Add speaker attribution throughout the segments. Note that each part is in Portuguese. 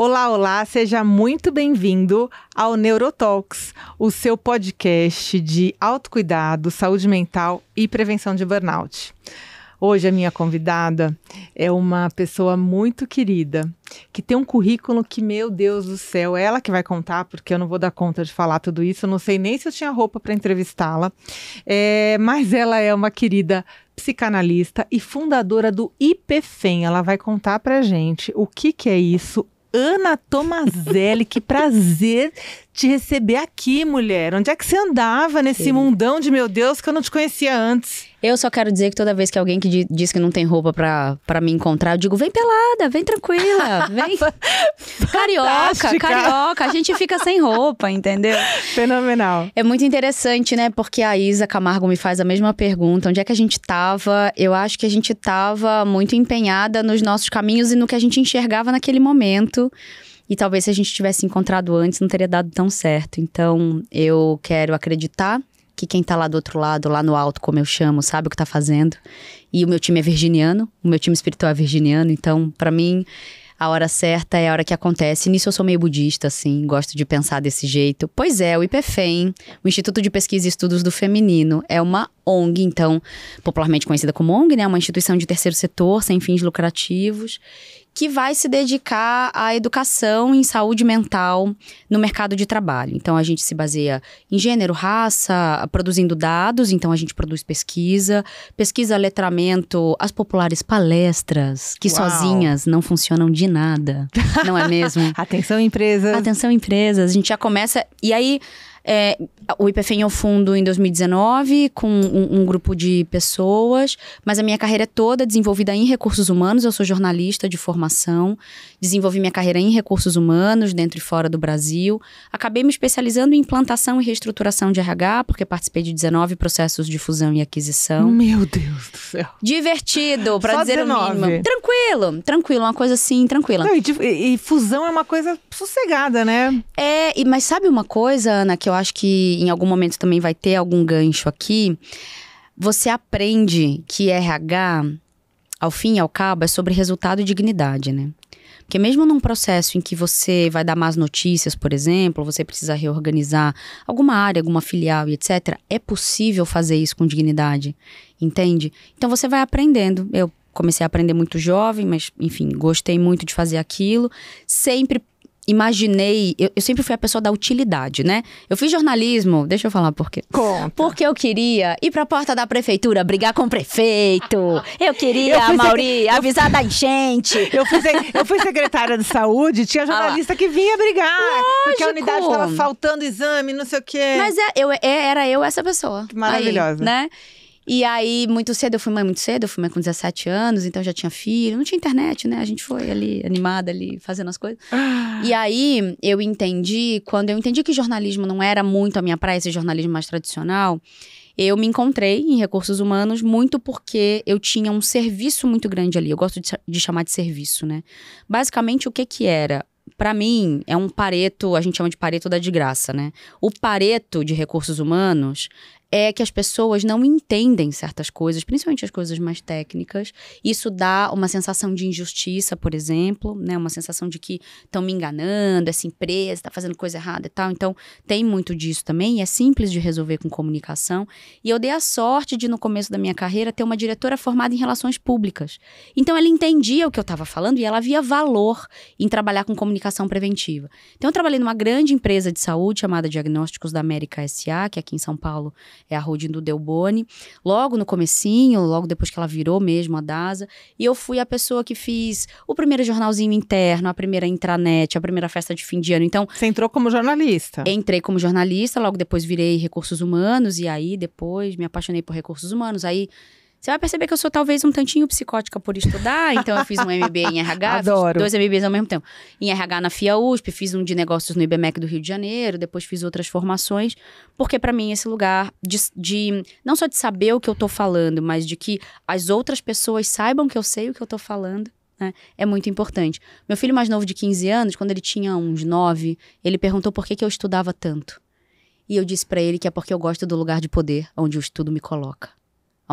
Speaker 1: Olá, olá, seja muito bem-vindo ao Neurotalks, o seu podcast de autocuidado, saúde mental e prevenção de burnout. Hoje a minha convidada é uma pessoa muito querida, que tem um currículo que, meu Deus do céu, é ela que vai contar, porque eu não vou dar conta de falar tudo isso, não sei nem se eu tinha roupa para entrevistá-la, é, mas ela é uma querida psicanalista e fundadora do IPFEM. Ela vai contar para gente o que, que é isso, Ana Tomazelli. que prazer te receber aqui, mulher. Onde é que você andava nesse Sim. mundão de meu Deus que eu não
Speaker 2: te conhecia antes? Eu só quero dizer que toda vez que alguém que diz que não tem roupa pra, pra me encontrar, eu digo: vem pelada, vem tranquila, vem. carioca, carioca. A gente fica sem roupa, entendeu? Fenomenal. É muito interessante, né? Porque a Isa Camargo me faz a mesma pergunta: onde é que a gente tava? Eu acho que a gente tava muito empenhada nos nossos caminhos e no que a gente enxergava naquele momento. E talvez se a gente tivesse encontrado antes, não teria dado tão certo. Então, eu quero acreditar que quem tá lá do outro lado, lá no alto, como eu chamo, sabe o que tá fazendo. E o meu time é virginiano, o meu time espiritual é virginiano, então para mim a hora certa é a hora que acontece. Nisso eu sou meio budista, assim, gosto de pensar desse jeito. Pois é, o IPFEM, o Instituto de Pesquisa e Estudos do Feminino, é uma ONG, então, popularmente conhecida como ONG, né? É uma instituição de terceiro setor, sem fins lucrativos que vai se dedicar à educação em saúde mental no mercado de trabalho. Então a gente se baseia em gênero, raça, produzindo dados, então a gente produz pesquisa, pesquisa, letramento, as populares palestras, que Uau. sozinhas não funcionam de nada,
Speaker 1: não é mesmo? Atenção empresas. Atenção empresas,
Speaker 2: a gente já começa e aí é, o IPFEM eu fundo em 2019 com um, um, grupo de pessoas, mas a minha carreira é toda desenvolvida em recursos humanos. Eu sou jornalista de formação, desenvolvi minha carreira em recursos humanos dentro e fora do Brasil. Acabei me especializando em implantação e reestruturação de RH, porque participei de 19 processos de fusão e aquisição. Meu Deus do céu! Divertido, para dizer 19. o mínimo. Tranquilo, tranquilo, uma coisa assim, tranquila. Não, e, e, fusão é uma coisa sossegada, né? É, e, mas sabe uma coisa, Ana, que eu acho que em algum momento também vai ter algum gancho aqui. Você aprende que RH, ao fim e ao cabo, é sobre resultado e dignidade, né? Porque mesmo num processo em que você vai dar más notícias, por exemplo, você precisa reorganizar alguma área, alguma filial e etc, é possível fazer isso com dignidade, entende? Então você vai aprendendo. Eu comecei a aprender muito jovem, mas enfim, gostei muito de fazer aquilo, sempre imaginei. Eu, eu, sempre fui a pessoa da utilidade, né? Eu fiz jornalismo, deixa eu falar por quê. Conta. Porque eu queria ir pra porta da prefeitura brigar com o prefeito. Eu queria, eu Mauri, sec... avisar eu... da enchente.
Speaker 1: Eu fui, eu fui secretária de saúde, tinha ah jornalista que vinha brigar. Lógico. Porque a unidade tava faltando exame, não sei o quê. Mas é,
Speaker 2: eu, é, era eu
Speaker 1: essa pessoa. Que maravilhosa. Aí, né?
Speaker 2: E aí, muito cedo, eu fui mãe muito cedo, eu fui mãe com 17 anos, então já tinha filho, não tinha internet, né? A gente foi ali, animada ali, fazendo as coisas. Ah. e aí, eu entendi, quando eu entendi que jornalismo não era muito a minha praia, esse jornalismo mais tradicional, eu me encontrei em recursos humanos muito porque eu tinha um serviço muito grande ali. Eu gosto de, de chamar de serviço, né? Basicamente, o que que era? para mim, é um pareto, a gente chama de pareto da desgraça, né? O pareto de recursos humanos é que as pessoas não entendem certas coisas, principalmente as coisas mais técnicas. Isso dá uma sensação de injustiça, por exemplo, né? Uma sensação de que estão me enganando, essa empresa está fazendo coisa errada e tal. Então, tem muito disso também e é simples de resolver com comunicação. E eu dei a sorte de, no começo da minha carreira, ter uma diretora formada em relações públicas. Então, ela entendia o que eu estava falando e ela via valor em trabalhar com comunicação preventiva. Então, eu trabalhei numa grande empresa de saúde chamada Diagnósticos da América SA, que é aqui em São Paulo é a holding do Delboni. Logo no comecinho, logo depois que ela virou mesmo a DASA. E eu fui a pessoa que fiz o primeiro jornalzinho interno, a primeira intranet, a primeira festa de fim de ano. Então... Você entrou como jornalista. Entrei como jornalista, logo depois virei recursos humanos. E aí, depois, me apaixonei por recursos humanos. Aí você vai perceber que eu sou talvez um tantinho psicótica por estudar, então eu fiz um MBA em RH, Adoro. dois MBAs ao mesmo tempo. Em RH na FIA USP, fiz um de negócios no IBMEC do Rio de Janeiro, depois fiz outras formações, porque para mim esse lugar de, de, não só de saber o que eu tô falando, mas de que as outras pessoas saibam que eu sei o que eu tô falando. Né, é muito importante. Meu filho mais novo de 15 anos, quando ele tinha uns 9, ele perguntou por que, que eu estudava tanto. E eu disse para ele que é porque eu gosto do lugar de poder onde o estudo me coloca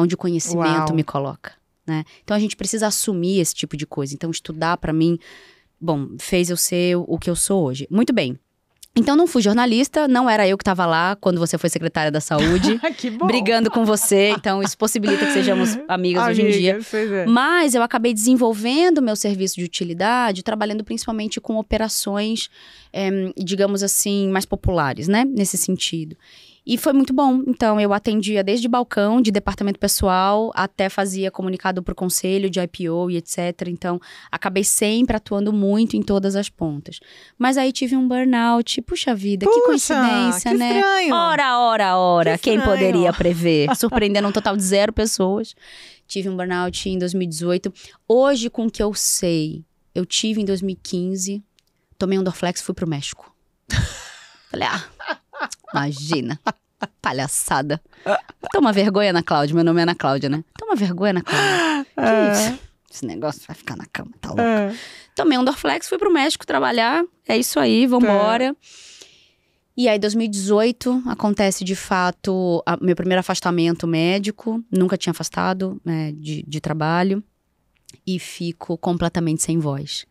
Speaker 2: onde o conhecimento Uau. me coloca, né? Então a gente precisa assumir esse tipo de coisa. Então estudar para mim, bom, fez eu ser o que eu sou hoje. Muito bem. Então não fui jornalista, não era eu que estava lá quando você foi secretária da saúde, brigando com você. Então isso possibilita que sejamos amigas, hoje em dia. É. Mas eu acabei desenvolvendo meu serviço de utilidade, trabalhando principalmente com operações, é, digamos assim, mais populares, né? Nesse sentido. E foi muito bom. Então, eu atendia desde balcão, de departamento pessoal, até fazia comunicado para o conselho de IPO e etc. Então, acabei sempre atuando muito em todas as pontas. Mas aí tive um burnout. Puxa vida, Puxa, que coincidência, que né? Estranho. Ora, ora, ora. Que quem poderia prever? Surpreendendo um total de zero pessoas. Tive um burnout em 2018. Hoje, com o que eu sei, eu tive em 2015, tomei um Dorflex e fui pro México. Falei, ah. Imagina. Palhaçada. Toma vergonha na Cláudia. Meu nome é Ana Cláudia, né? Toma vergonha na Cláudia. É. Que isso? Esse negócio vai ficar na cama, tá louco. É. Tomei um Dorflex, fui pro México trabalhar. É isso aí, vambora. É. E aí, 2018, acontece de fato a, meu primeiro afastamento médico. Nunca tinha afastado né, de, de trabalho. E fico completamente sem voz.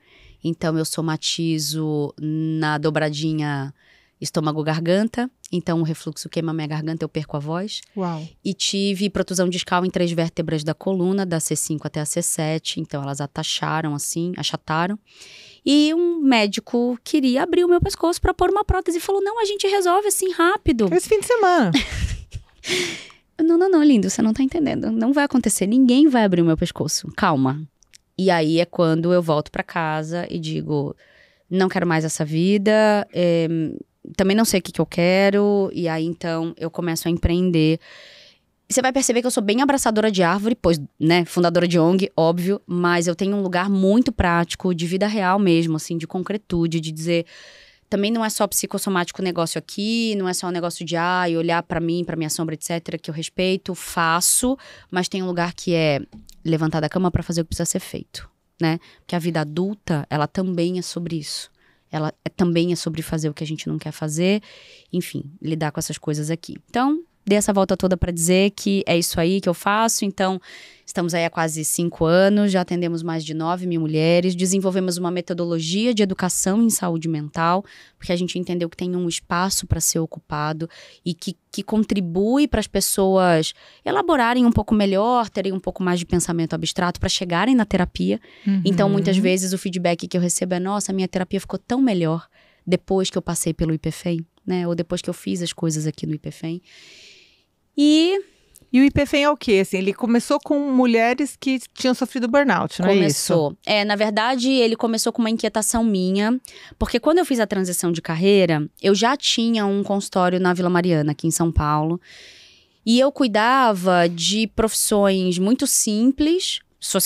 Speaker 2: Então, eu somatizo na dobradinha estômago-garganta, então o refluxo queima minha garganta, eu perco a voz. Uau. E tive protusão discal em três vértebras da coluna, da C5 até a C7, então elas atacharam assim, achataram. E um médico queria abrir o meu pescoço para pôr uma prótese e falou: "Não, a gente resolve assim rápido". Esse fim de semana. não, não, não, lindo, você não tá entendendo. Não vai acontecer, ninguém vai abrir o meu pescoço. Calma. E aí é quando eu volto para casa e digo: "Não quero mais essa vida, é, também não sei o que, que eu quero, e aí então eu começo a empreender. Você vai perceber que eu sou bem abraçadora de árvore, pois, né, fundadora de ONG, óbvio, mas eu tenho um lugar muito prático, de vida real mesmo, assim, de concretude, de dizer. Também não é só psicossomático negócio aqui, não é só um negócio de ah, e olhar para mim, para minha sombra, etc, que eu respeito, faço, mas tem um lugar que é levantar da cama para fazer o que precisa ser feito, né? Porque a vida adulta, ela também é sobre isso. Ela é, também é sobre fazer o que a gente não quer fazer, enfim, lidar com essas coisas aqui. Então, dei essa volta toda para dizer que é isso aí que eu faço. Então, estamos aí há quase cinco anos, já atendemos mais de nove mil mulheres, desenvolvemos uma metodologia de educação em saúde mental, porque a gente entendeu que tem um espaço para ser ocupado e que, que contribui para as pessoas elaborarem um pouco melhor, terem um pouco mais de pensamento abstrato para chegarem na terapia. Uhum. Então, muitas vezes o feedback que eu recebo é: nossa, minha terapia ficou tão melhor depois que eu passei pelo IPFEM, né? Ou depois que eu fiz as coisas aqui no IPFEM.
Speaker 1: E e o IPFEM é o que? Assim, ele começou com mulheres que tinham sofrido burnout, não começou. é isso? É, na
Speaker 2: verdade, ele começou com uma inquietação minha, porque quando eu fiz a transição de carreira, eu já tinha um consultório na Vila Mariana, aqui em São Paulo. E eu cuidava de profissões muito simples,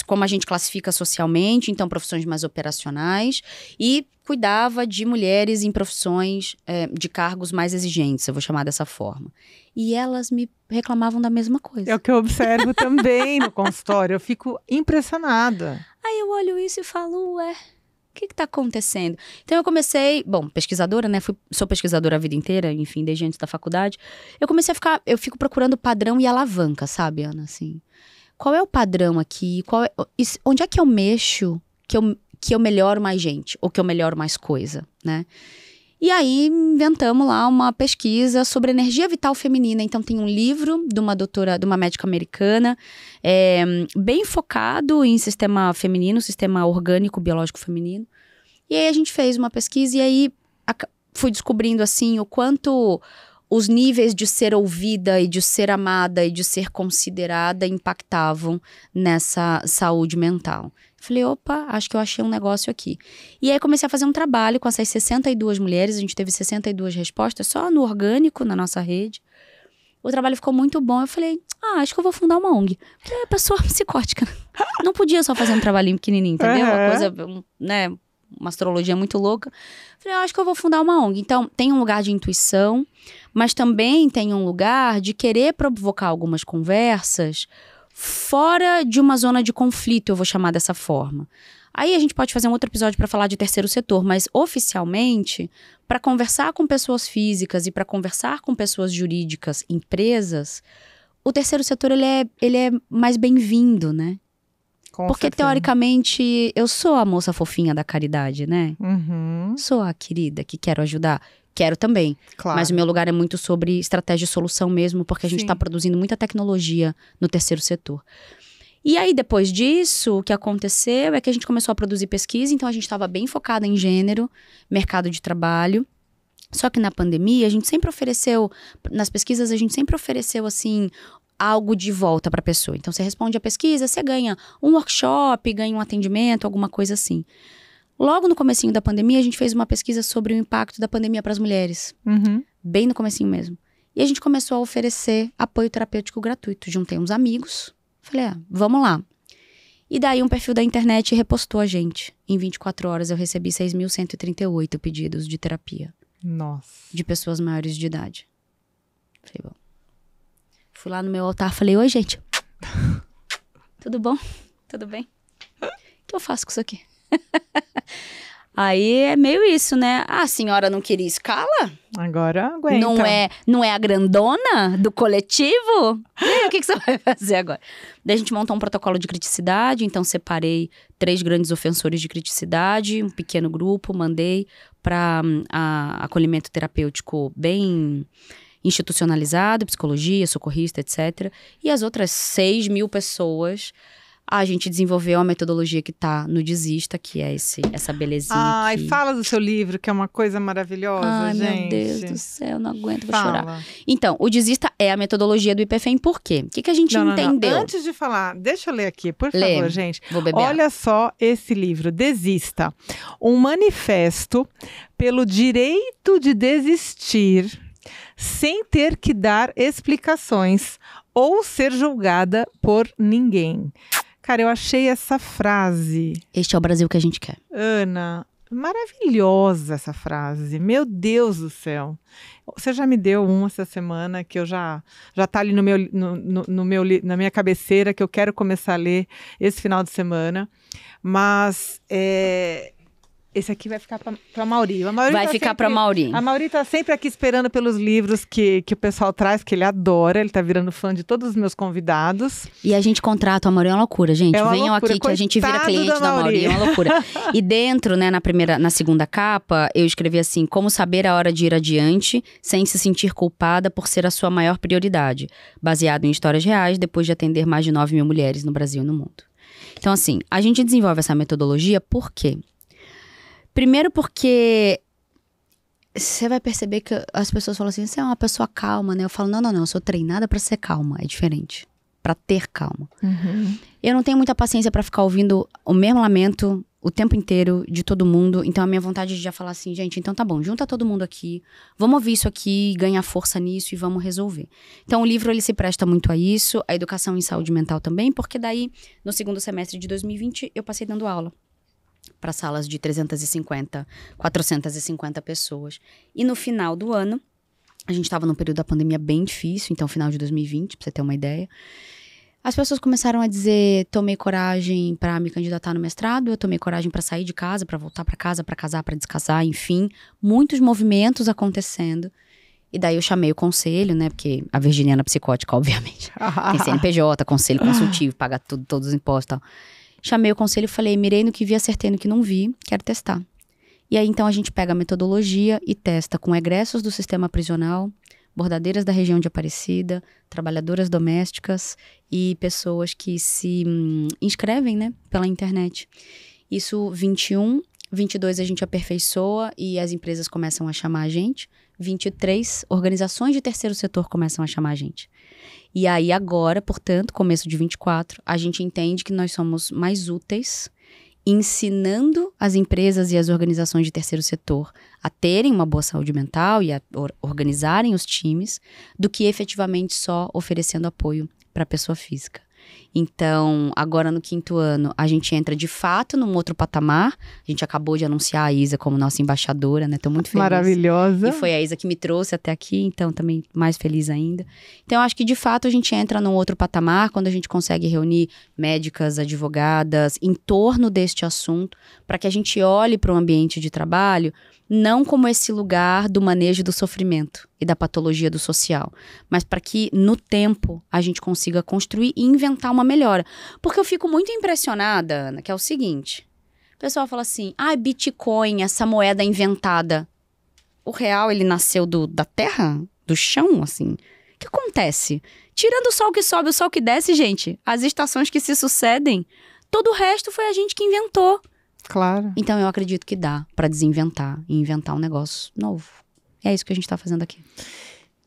Speaker 2: como a gente classifica socialmente, então profissões mais operacionais, e cuidava de mulheres em profissões é, de cargos mais exigentes, eu vou chamar dessa forma e elas me reclamavam da mesma coisa. É o que eu observo também no consultório, eu fico impressionada. Aí eu olho isso e falo, ué, o que está acontecendo? Então eu comecei, bom, pesquisadora, né? Fui, sou pesquisadora a vida inteira, enfim, desde antes da faculdade. Eu comecei a ficar, eu fico procurando padrão e alavanca, sabe, Ana? Assim, qual é o padrão aqui? Qual é, onde é que eu mexo que eu, que eu melhoro mais gente? Ou que eu melhoro mais coisa, né? E aí inventamos lá uma pesquisa sobre energia vital feminina. Então tem um livro de uma doutora, de uma médica americana, é, bem focado em sistema feminino, sistema orgânico biológico feminino. E aí a gente fez uma pesquisa e aí fui descobrindo assim o quanto os níveis de ser ouvida e de ser amada e de ser considerada impactavam nessa saúde mental. Falei, opa, acho que eu achei um negócio aqui. E aí comecei a fazer um trabalho com essas 62 mulheres, a gente teve 62 respostas só no orgânico, na nossa rede. O trabalho ficou muito bom. Eu falei, ah, acho que eu vou fundar uma ONG. Porque é pessoa psicótica. Não podia só fazer um trabalhinho pequenininho, entendeu? Uma coisa, né? Uma astrologia muito louca. Falei, ah, acho que eu vou fundar uma ONG. Então, tem um lugar de intuição, mas também tem um lugar de querer provocar algumas conversas fora de uma zona de conflito, eu vou chamar dessa forma. Aí a gente pode fazer um outro episódio para falar de terceiro setor, mas oficialmente, para conversar com pessoas físicas e para conversar com pessoas jurídicas, empresas, o terceiro setor ele é, ele é mais bem-vindo, né? Com Porque certeza. teoricamente eu sou a moça fofinha da caridade, né? Uhum. Sou a querida que quero ajudar. Quero também. Claro. Mas o meu lugar é muito sobre estratégia e solução mesmo, porque a gente está produzindo muita tecnologia no terceiro setor. E aí, depois disso, o que aconteceu é que a gente começou a produzir pesquisa, então a gente estava bem focada em gênero, mercado de trabalho. Só que na pandemia, a gente sempre ofereceu, nas pesquisas, a gente sempre ofereceu assim. Algo de volta para a pessoa. Então, você responde a pesquisa, você ganha um workshop, ganha um atendimento, alguma coisa assim. Logo no comecinho da pandemia, a gente fez uma pesquisa sobre o impacto da pandemia para as mulheres. Uhum. Bem no comecinho mesmo. E a gente começou a oferecer apoio terapêutico gratuito. Juntei uns amigos. Falei, ah, vamos lá. E daí um perfil da internet repostou a gente. Em 24 horas eu recebi 6.138 pedidos de terapia.
Speaker 1: Nossa.
Speaker 2: De pessoas maiores de idade. Falei, bom. Fui lá no meu altar, falei, oi, gente. Tudo bom? Tudo bem? O que eu faço com isso aqui? Aí é meio isso, né? Ah, a senhora não queria escala?
Speaker 1: Agora aguenta. Não é,
Speaker 2: não é a grandona do coletivo? E aí, o que, que você vai fazer agora? Daí a gente montou um protocolo de criticidade, então separei três grandes ofensores de criticidade, um pequeno grupo, mandei para hum, acolhimento terapêutico bem institucionalizado, psicologia, socorrista, etc. E as outras 6 mil pessoas a gente desenvolveu a metodologia que está no Desista,
Speaker 1: que é esse, essa belezinha. Ai, e fala do seu livro, que é uma coisa maravilhosa, Ai, gente. meu Deus do
Speaker 2: céu, não aguento, vou fala. chorar. Então, o Desista é a metodologia do IPFEM, por quê? O que, que a gente não, entendeu? Não, não. Antes
Speaker 1: de falar, deixa eu ler aqui, por Lê. favor, gente. Vou beber. Olha só esse livro, Desista. Um manifesto pelo direito de desistir sem ter que dar explicações ou ser julgada por ninguém. Cara, eu achei essa frase. Este é o Brasil que a gente quer. Ana, maravilhosa essa frase. Meu Deus do céu. Você já me deu uma essa semana que eu já já tá ali no meu, no, no, no meu na minha cabeceira que eu quero começar a ler esse final de semana. Mas é, esse aqui vai ficar para Mauri. A Mauri. Vai tá ficar para Mauri. A Mauri tá sempre aqui esperando pelos livros que, que o pessoal traz, que ele adora. Ele tá virando fã de todos os meus convidados.
Speaker 2: E a gente contrata a Mauri, é uma loucura, gente. É uma Venham loucura. aqui Coitado que a gente vira cliente da Mauri. da Mauri, é uma loucura. e dentro, né, na primeira, na segunda capa, eu escrevi assim: como saber a hora de ir adiante sem se sentir culpada por ser a sua maior prioridade, baseado em histórias reais, depois de atender mais de 9 mil mulheres no Brasil e no mundo. Então, assim, a gente desenvolve essa metodologia porque Primeiro porque você vai perceber que as pessoas falam assim, você é uma pessoa calma, né? Eu falo, não, não, não, eu sou treinada para ser calma, é diferente. para ter calma. Uhum. Eu não tenho muita paciência para ficar ouvindo o mesmo lamento o tempo inteiro de todo mundo. Então a minha vontade de já falar assim, gente, então tá bom, junta todo mundo aqui, vamos ouvir isso aqui, ganhar força nisso e vamos resolver. Então o livro ele se presta muito a isso, a educação em saúde mental também, porque daí no segundo semestre de 2020 eu passei dando aula para salas de 350, 450 pessoas. E no final do ano, a gente estava num período da pandemia bem difícil, então final de 2020, para você ter uma ideia. As pessoas começaram a dizer: tomei coragem para me candidatar no mestrado, eu tomei coragem para sair de casa, para voltar para casa, para casar, para descasar, enfim, muitos movimentos acontecendo. E daí eu chamei o conselho, né? Porque a Virginiana é psicótica, obviamente. Tem CNPJ, conselho consultivo, paga tudo, todos os impostos e tal. Chamei o conselho e falei: mirei no que vi, acertei no que não vi, quero testar. E aí então a gente pega a metodologia e testa com egressos do sistema prisional, bordadeiras da região de Aparecida, trabalhadoras domésticas e pessoas que se hum, inscrevem, né, pela internet. Isso 21, 22 a gente aperfeiçoa e as empresas começam a chamar a gente. 23 organizações de terceiro setor começam a chamar a gente. E aí agora, portanto, começo de 24, a gente entende que nós somos mais úteis ensinando as empresas e as organizações de terceiro setor a terem uma boa saúde mental e a organizarem os times, do que efetivamente só oferecendo apoio para a pessoa física. Então, agora no quinto ano, a gente entra de fato num outro patamar. A gente acabou de anunciar a Isa como nossa embaixadora, né? Tô muito feliz. Maravilhosa. E foi a Isa que me trouxe até aqui, então também mais feliz ainda. Então, acho que de fato a gente entra num outro patamar quando a gente consegue reunir médicas, advogadas em torno deste assunto, para que a gente olhe para o ambiente de trabalho não como esse lugar do manejo do sofrimento e da patologia do social, mas para que no tempo a gente consiga construir e inventar uma melhora. Porque eu fico muito impressionada, Ana, que é o seguinte: o pessoal fala assim, ah, Bitcoin, essa moeda inventada. O real, ele nasceu do, da terra, do chão, assim. O que acontece? Tirando o sol que sobe, o sol que desce, gente, as estações que se sucedem, todo o resto foi a gente que inventou. Claro. Então eu acredito que dá para desinventar e inventar um negócio novo. E é isso que a gente está fazendo aqui.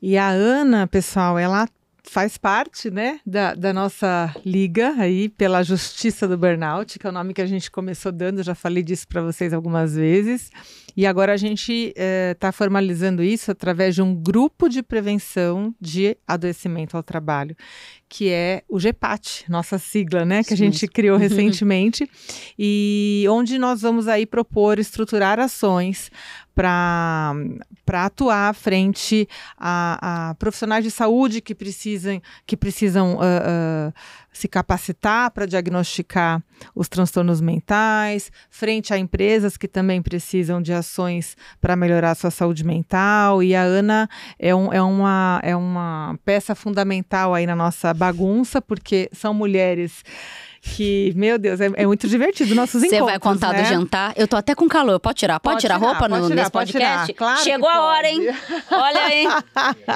Speaker 1: E a Ana, pessoal, ela faz parte, né, da, da, nossa liga aí pela justiça do burnout, que é o nome que a gente começou dando, já falei disso para vocês algumas vezes, e agora a gente está eh, é, formalizando isso através de um grupo de prevenção de adoecimento ao trabalho, que é o GEPAT, nossa sigla, né, que Sim. a gente criou recentemente, e onde nós vamos aí propor estruturar ações para atuar frente a, a, profissionais de saúde que precisam, que precisam uh, uh, se capacitar para diagnosticar os transtornos mentais, frente a empresas que também precisam de ações para melhorar a sua saúde mental. E a Ana é, um, é, uma, é uma peça fundamental aí na nossa bagunça, porque são mulheres que, meu Deus, é, é muito divertido nossos Cê encontros. Você vai contar né? do jantar? Eu tô até com calor. Pode tirar? Pode, pode tirar, a roupa pode no, tirar, nesse podcast? Claro Chegou
Speaker 2: a hora, hein? Olha aí.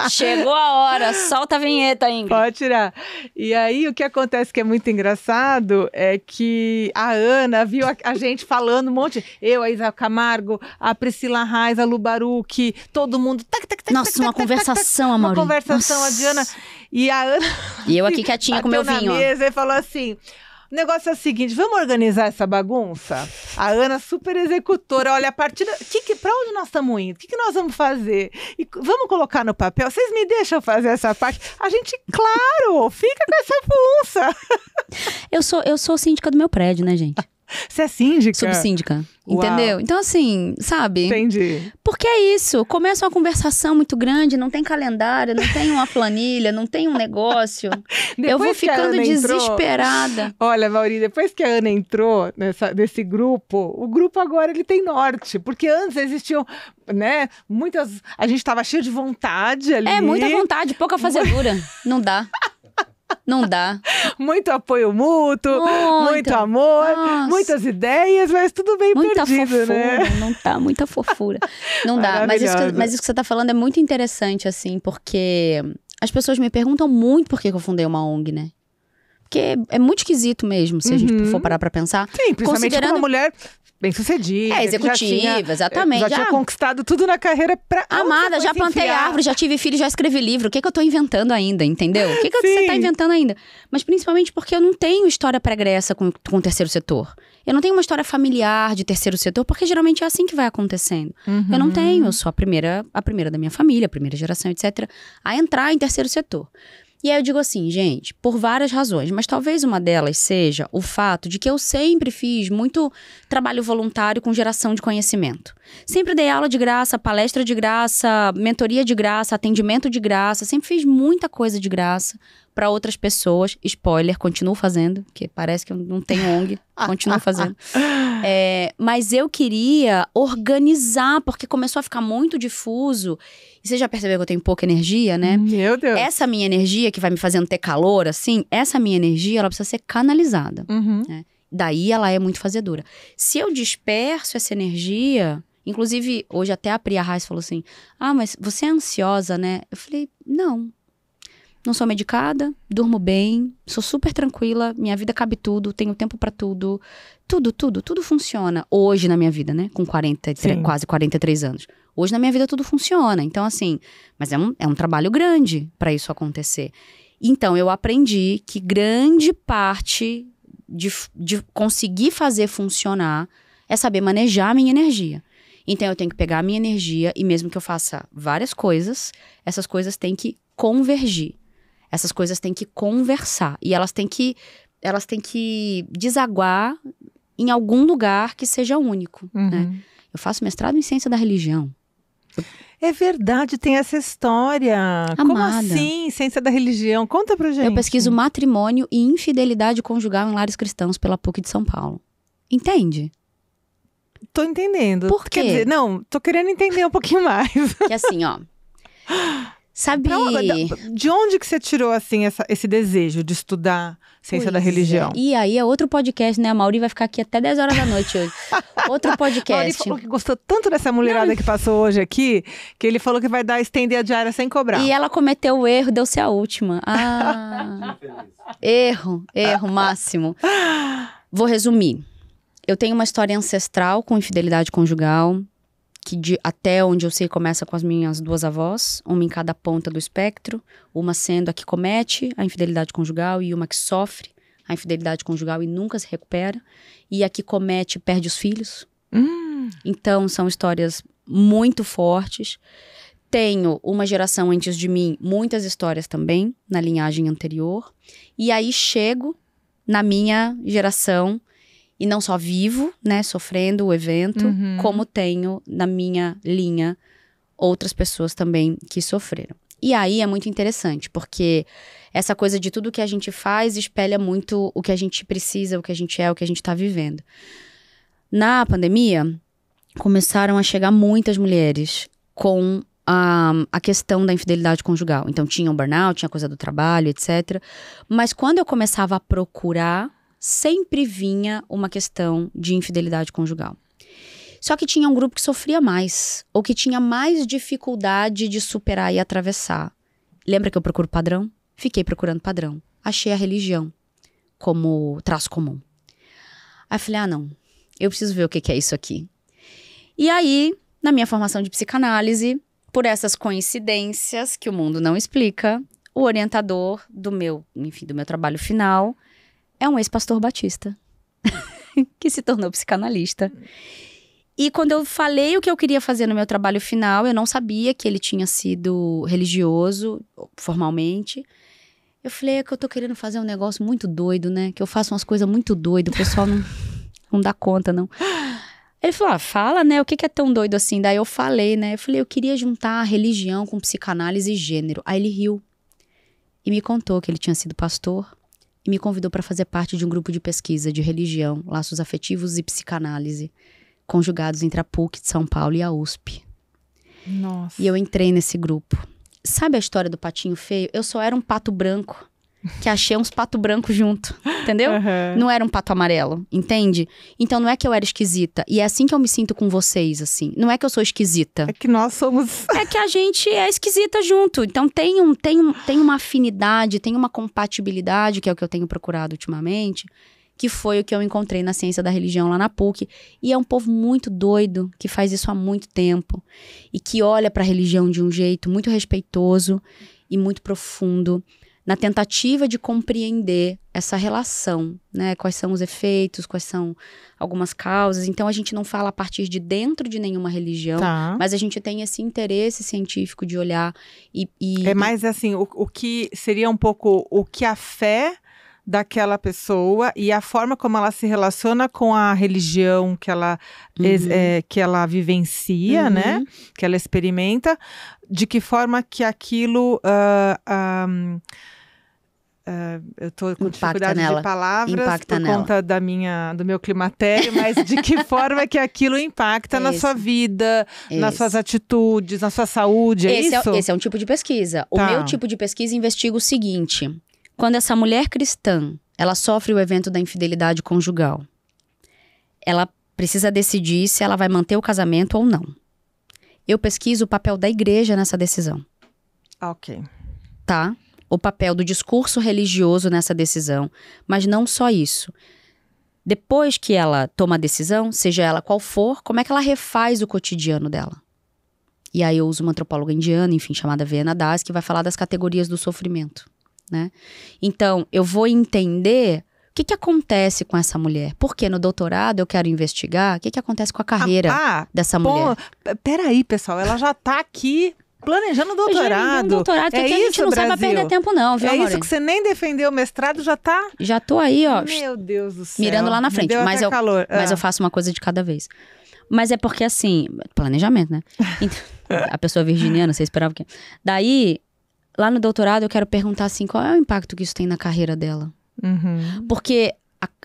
Speaker 1: Chegou a hora. Solta a vinheta, Ingrid. Pode tirar. E aí, o que acontece que é muito engraçado é que a Ana viu a, a gente falando um monte. Eu, a Isa Camargo, a Priscila Reis, a Lubaru, que todo mundo. Tac, tac, tac, Nossa, uma conversação, amor. Uma conversação, Nossa. a Diana. E a Ana. E eu aqui quietinha com meu vinho. Mesa, e falou assim. O negócio é o seguinte, vamos organizar essa bagunça? A Ana, super executora, olha, a partir da... que, que, pra onde nós estamos indo? O que, que nós vamos fazer? E vamos colocar no papel? Vocês me deixam fazer essa parte? A gente, claro, fica com essa funça. Eu sou, eu sou síndica do meu prédio, né, gente? Você é síndica? Subsíndica.
Speaker 2: Uau. Entendeu? Então, assim, sabe? Entendi. Porque é isso. Começa uma conversação muito grande, não tem calendário, não tem uma planilha, não tem um negócio. eu vou ficando desesperada.
Speaker 1: Olha, Mauri, depois que a Ana entrou nessa, nesse grupo, o grupo agora ele tem norte. Porque antes existiam, né? Muitas. A gente estava cheio de vontade é, ali. É, muita vontade, pouca fazedura. não dá. Não dá muito apoio mútuo, muito amor, Nossa. muitas ideias, mas tudo bem muita perdido, né? fofura, né? Não
Speaker 2: tá, muita fofura. Não dá. Mas isso, que, mas isso que
Speaker 1: você tá falando é muito
Speaker 2: interessante, assim, porque as pessoas me perguntam muito por que eu fundei uma ONG, né? Porque é muito esquisito mesmo, se a gente uhum. for parar pra pensar. Sim, principalmente considerando... uma mulher
Speaker 1: bem sucedida. É, executiva, já tinha, exatamente. Ah. Já, já tinha conquistado tudo na carreira pra. Amada, já plantei árvore, já
Speaker 2: tive filho, já escrevi livro. O que, é que eu tô inventando ainda, entendeu? O que, é que você tá inventando ainda? Mas principalmente porque eu não tenho história pregressa com, com o terceiro setor. Eu não tenho uma história familiar de terceiro setor, porque geralmente é assim que vai acontecendo. Uhum. Eu não uhum. tenho, eu sou a primeira, a primeira da minha família, a primeira geração, etc., a entrar em terceiro setor. E aí eu digo assim, gente, por várias razões, mas talvez uma delas seja o fato de que eu sempre fiz muito trabalho voluntário com geração de conhecimento. Sempre dei aula de graça, palestra de graça, mentoria de graça, atendimento de graça, sempre fiz muita coisa de graça para outras pessoas. Spoiler, continuo fazendo, que parece que eu não tenho ONG, continuo fazendo. É, mas eu queria organizar, porque começou a ficar muito difuso você já percebeu que eu tenho pouca energia, né? Hum, meu Deus. Essa minha energia que vai me fazendo ter calor, assim, essa minha energia, ela precisa ser canalizada. Uhum. Né? Daí ela é muito fazedora. Se eu disperso essa energia. Inclusive, hoje até a Priya Reis falou assim: Ah, mas você é ansiosa, né? Eu falei: Não. Não sou medicada, durmo bem, sou super tranquila, minha vida cabe tudo, tenho tempo para tudo. Tudo, tudo, tudo funciona hoje na minha vida, né? Com 43, quase 43 anos. Hoje na minha vida tudo funciona. Então, assim, mas é um, é um trabalho grande para isso acontecer. Então, eu aprendi que grande parte de, de conseguir fazer funcionar é saber manejar a minha energia. Então, eu tenho que pegar a minha energia e, mesmo que eu faça várias coisas, essas coisas têm que convergir. Essas coisas têm que conversar. E elas têm que, elas têm que desaguar em algum lugar que seja único. Né? Uhum. Né? Eu faço mestrado em ciência da religião. É verdade, tem
Speaker 1: essa história. Amada. Como assim?
Speaker 2: Ciência da religião. Conta pra gente. Eu pesquiso matrimônio e infidelidade conjugal em lares cristãos pela PUC de São Paulo. Entende?
Speaker 1: Tô entendendo. Por quê? Quer dizer, não, tô querendo entender um pouquinho mais. Que assim, ó. Sabe? de onde que você tirou, assim, essa, esse desejo de estudar ciência pois da é. religião? É. E
Speaker 2: aí é outro podcast, né? A Mauri vai ficar aqui até 10 horas da noite hoje.
Speaker 1: outro podcast. Mauri falou que gostou tanto dessa mulherada Não. que passou hoje aqui, que ele falou que vai dar estender a diária sem cobrar. E ela cometeu o erro, deu-se a última. Ah.
Speaker 2: erro, erro máximo. Vou resumir. Eu tenho uma história ancestral com infidelidade conjugal que de, até onde eu sei começa com as minhas duas avós, uma em cada ponta do espectro, uma sendo a que comete a infidelidade conjugal e uma que sofre a infidelidade conjugal e nunca se recupera, e a que comete perde os filhos. Hum. Então são histórias muito fortes. Tenho uma geração antes de mim, muitas histórias também na linhagem anterior, e aí chego na minha geração e não só vivo, né, sofrendo o evento, uhum. como tenho na minha linha outras pessoas também que sofreram. E aí é muito interessante, porque essa coisa de tudo que a gente faz espelha muito o que a gente precisa, o que a gente é, o que a gente está vivendo. Na pandemia, começaram a chegar muitas mulheres com a, a, questão da infidelidade conjugal. Então, tinha um burnout, tinha coisa do trabalho, etc. Mas quando eu começava a procurar sempre vinha uma questão de infidelidade conjugal. Só que tinha um grupo que sofria mais, ou que tinha mais dificuldade de superar e atravessar. Lembra que eu procuro padrão? Fiquei procurando padrão. Achei a religião como traço comum. Aí falei: ah, não, eu preciso ver o que, que é isso aqui. E aí, na minha formação de psicanálise, por essas coincidências que o mundo não explica, o orientador do meu, enfim, do meu trabalho final é um ex-pastor batista que se tornou psicanalista. E quando eu falei o que eu queria fazer no meu trabalho final, eu não sabia que ele tinha sido religioso formalmente. Eu falei é que eu tô querendo fazer um negócio muito doido, né? Que eu faço umas coisas muito doido, o pessoal não, não dá conta, não. Ele falou: ah, fala, né? O que, que é tão doido assim? Daí eu falei, né? Eu falei, eu queria juntar religião com psicanálise e gênero. Aí ele riu e me contou que ele tinha sido pastor e me convidou para fazer parte de um grupo de pesquisa de religião, laços afetivos e psicanálise, conjugados entre a PUC de São Paulo e a USP. Nossa. E eu entrei nesse grupo. Sabe a história do patinho feio? Eu só era um pato branco que achei uns pato branco junto, entendeu? Uhum. Não era um pato amarelo, entende? Então não é que eu era esquisita. E é assim que eu me sinto com vocês, assim. Não é que eu sou esquisita. É que nós somos. é que a gente é esquisita junto. Então tem, um, tem, um, tem uma afinidade, tem uma compatibilidade, que é o que eu tenho procurado ultimamente que foi o que eu encontrei na ciência da religião lá na PUC. E é um povo muito doido que faz isso há muito tempo e que olha para a religião de um jeito muito respeitoso e muito profundo na tentativa de compreender essa relação, né? Quais são os efeitos, quais são algumas causas. Então a gente não fala a partir de dentro de nenhuma religião, tá. mas a gente tem esse interesse científico de olhar
Speaker 1: e. e é mais assim, o, o que seria um pouco o que a fé daquela pessoa e a forma como ela se relaciona com a religião que ela, uhum. é, que ela vivencia, uhum. né? Que ela experimenta, de que forma que aquilo. Uh, ah, um, ah, Uh, eu estou com Impacta dificuldade nela. de palavras impacta por nela. conta da minha, do meu climatério, mas de que forma que aquilo impacta na sua vida, isso. nas suas atitudes, na sua saúde, é esse é isso? É, esse é
Speaker 2: um tipo de pesquisa. Tá. O meu tipo de pesquisa investiga o seguinte, quando essa mulher cristã, ela sofre o evento da infidelidade conjugal, ela precisa decidir se ela vai manter o casamento ou não. Eu pesquiso o papel da igreja nessa decisão. Ah, ok. Tá? o papel do discurso religioso nessa decisão, mas não só isso. Depois que ela toma a decisão, seja ela qual for, como é que ela refaz o cotidiano dela? E aí eu uso uma antropóloga indiana, enfim, chamada Vena Das, que vai falar das categorias do sofrimento, né? Então, eu vou entender o que, que acontece com essa mulher. Porque no doutorado eu quero investigar o que, que acontece
Speaker 1: com a carreira ah, ah, dessa pô, Peraí, pessoal, ela já tá aqui planejando doutorado. Um doutorado, é isso, a gente não Brasil. sabe perder tempo não, viu, É isso que você nem defendeu o mestrado, já tá... Já tô aí, ó. Meu Deus do céu. Mirando lá na frente, mas eu, calor. mas ah. eu
Speaker 2: faço uma coisa de cada vez. Mas é porque assim, planejamento, né? Então, a pessoa virginiana, você esperava que... Daí, lá no doutorado, eu quero perguntar assim, qual é o impacto que isso tem na carreira dela? Uhum. Porque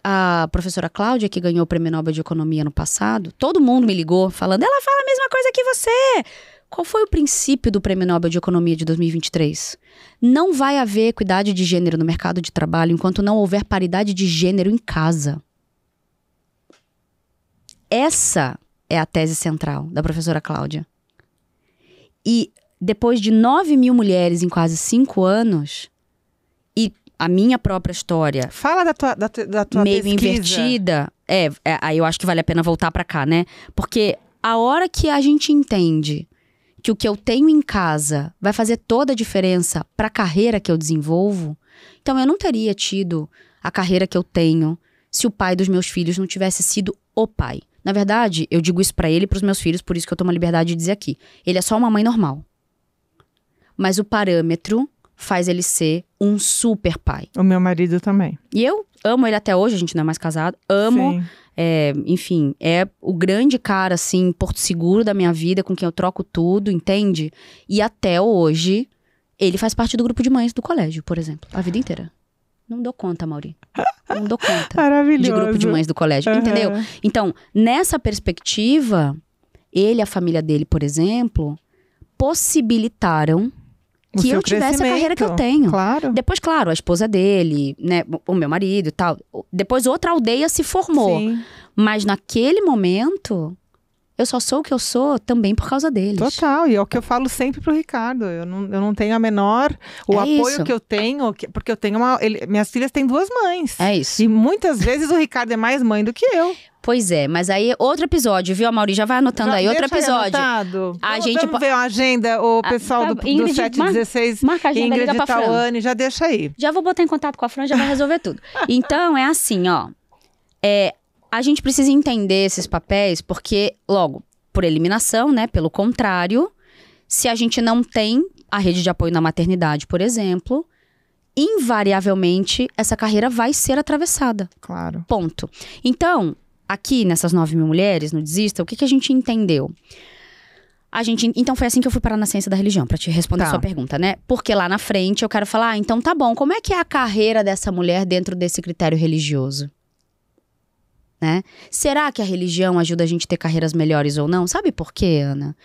Speaker 2: a, a, professora Cláudia, que ganhou o Prêmio Nobel de Economia no passado, todo mundo me ligou falando, ela fala a mesma coisa que você! Qual foi o princípio do Prêmio Nobel de Economia de 2023? Não vai haver equidade de gênero no mercado de trabalho enquanto não houver paridade de gênero em casa. Essa é a tese central da professora Cláudia. E depois de 9 mil mulheres em quase 5 anos, e a minha própria história. Fala da tua, da, da tua meio pesquisa. invertida. É, é, aí eu acho que vale a pena voltar para cá, né? Porque a hora que a gente entende que o que eu tenho em casa vai fazer toda a diferença para a carreira que eu desenvolvo, então eu não teria tido a carreira que eu tenho se o pai dos meus filhos não tivesse sido o pai. Na verdade, eu digo isso para ele e para os meus filhos, por isso que eu tomo a liberdade de dizer aqui. Ele é só uma mãe normal. Mas o parâmetro faz ele ser um super pai. O meu marido também. E eu amo ele até hoje, a gente não é mais casado. Amo. Sim. É, enfim, é o grande cara, assim, porto seguro da minha vida, com quem eu troco tudo, entende? E até hoje, ele faz parte do grupo de mães do colégio, por exemplo, a vida inteira. Não dou conta, Mauri. Não dou conta. Maravilhoso. De grupo de mães do colégio, uhum. entendeu? Então, nessa perspectiva, ele e a família dele, por exemplo, possibilitaram que eu tivesse a carreira que eu tenho. Claro. Depois, claro, a esposa dele, né, o meu marido e tal. Depois outra aldeia se formou. Sim. Mas naquele momento,
Speaker 1: eu só sou o que eu sou também por causa deles. Total, e é o que eu falo sempre pro Ricardo. Eu não, eu não tenho a menor. O é apoio isso. que eu tenho, porque eu tenho uma. Ele, minhas filhas têm duas mães. É isso. E muitas vezes o Ricardo é mais mãe do que eu. Pois é, mas aí outro
Speaker 2: episódio, viu? A Mauri já vai anotando já aí outro episódio. Anotado. A vamos, gente vamos ver a
Speaker 1: agenda, o ah, pessoal do tá, do, Ingrid, do 716, marca, marca a agenda, pra Tauane,
Speaker 2: já deixa aí. Já vou botar em contato com a Fran, já vai resolver tudo. Então, é assim, ó. É, a gente precisa entender esses papéis, porque, logo, por eliminação, né? Pelo contrário, se a gente não tem a rede de apoio na maternidade, por exemplo, invariavelmente essa carreira vai ser atravessada. Claro. Ponto. Então, aqui nessas 9 mil mulheres, no Desista, o que, que a gente entendeu? A gente, então foi assim que eu fui parar na ciência da religião, para te responder tá. a sua pergunta, né? Porque lá na frente eu quero falar, ah, então tá bom, como é que é a carreira dessa mulher dentro desse critério religioso? Né? Será que a religião ajuda a gente a ter carreiras melhores ou não? Sabe por quê, Ana?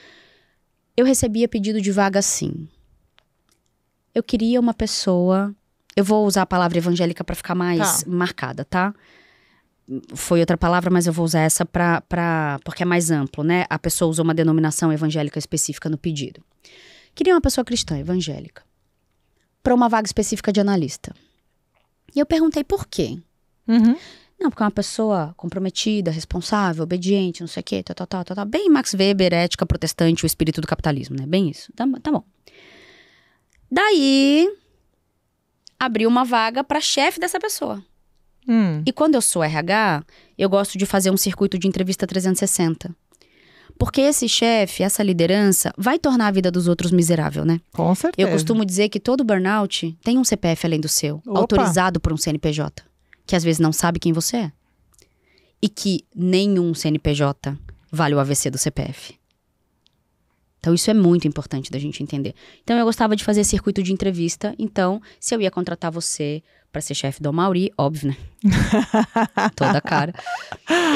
Speaker 2: Eu recebia pedido de vaga assim. Eu queria uma pessoa, eu vou usar a palavra evangélica para ficar mais tá. marcada, tá? foi outra palavra, mas eu vou usar essa pra, pra, porque é mais amplo, né? A pessoa usou uma denominação evangélica específica no pedido. Queria uma pessoa cristã, evangélica, para uma vaga específica de analista. E eu perguntei por quê. Uhum. Não, porque é uma pessoa comprometida, responsável, obediente, não sei o quê, tal, tá, tal, tá, tal, tá, tal. Bem Max Weber, ética protestante, o espírito do capitalismo, né? Bem isso. Tá, tá bom. Daí, abriu uma vaga para chefe dessa pessoa. Hum. E quando eu sou RH, eu gosto de fazer um circuito de entrevista 360. Porque esse chefe, essa liderança, vai tornar a vida dos outros miserável, né? Com certeza. Eu costumo dizer que todo burnout tem um CPF além do seu, Opa. autorizado por um CNPJ, que às vezes não sabe quem você é. E que nenhum CNPJ vale o AVC do CPF. Então, isso é muito importante da gente entender. Então, eu gostava de fazer circuito de entrevista. Então, se eu ia contratar você para ser chefe do Mauri, óbvio, né? Toda cara.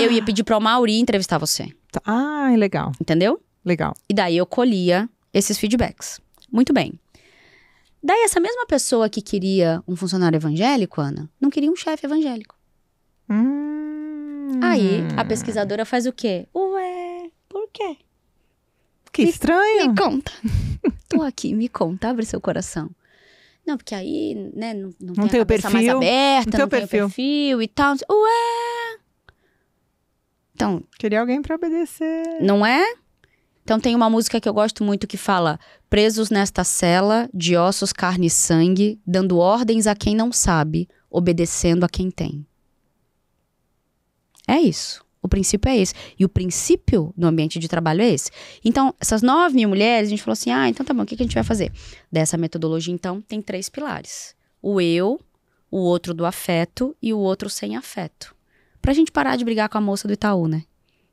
Speaker 2: Eu ia pedir para o Mauri entrevistar você. Tá. Ah, legal. Entendeu? Legal. E daí eu colhia esses feedbacks. Muito bem. Daí, essa mesma pessoa que queria um funcionário evangélico, Ana, não queria um chefe evangélico. Hum. Aí, a pesquisadora faz o quê? Ué, por quê? Que estranho. Me, me conta. Tô aqui, me conta, abre seu coração. Não, porque aí, né, não, não, não tem, o perfil, mais aberta, não, não perfil. tem perfil e tal. Ué! Então... Queria alguém para
Speaker 1: obedecer.
Speaker 2: Não é? Então tem uma música que eu gosto muito que fala: Presos nesta cela, de ossos, carne e sangue, dando ordens a quem não sabe, obedecendo a quem tem. É isso. O princípio é esse. E o princípio do ambiente de trabalho é esse. Então, essas 9 mil mulheres, a gente falou assim: ah, então tá bom, o que, a gente vai fazer? Dessa metodologia, então, tem três pilares: o eu, o outro do afeto e o outro sem afeto. Pra gente parar de brigar com a moça do Itaú, né?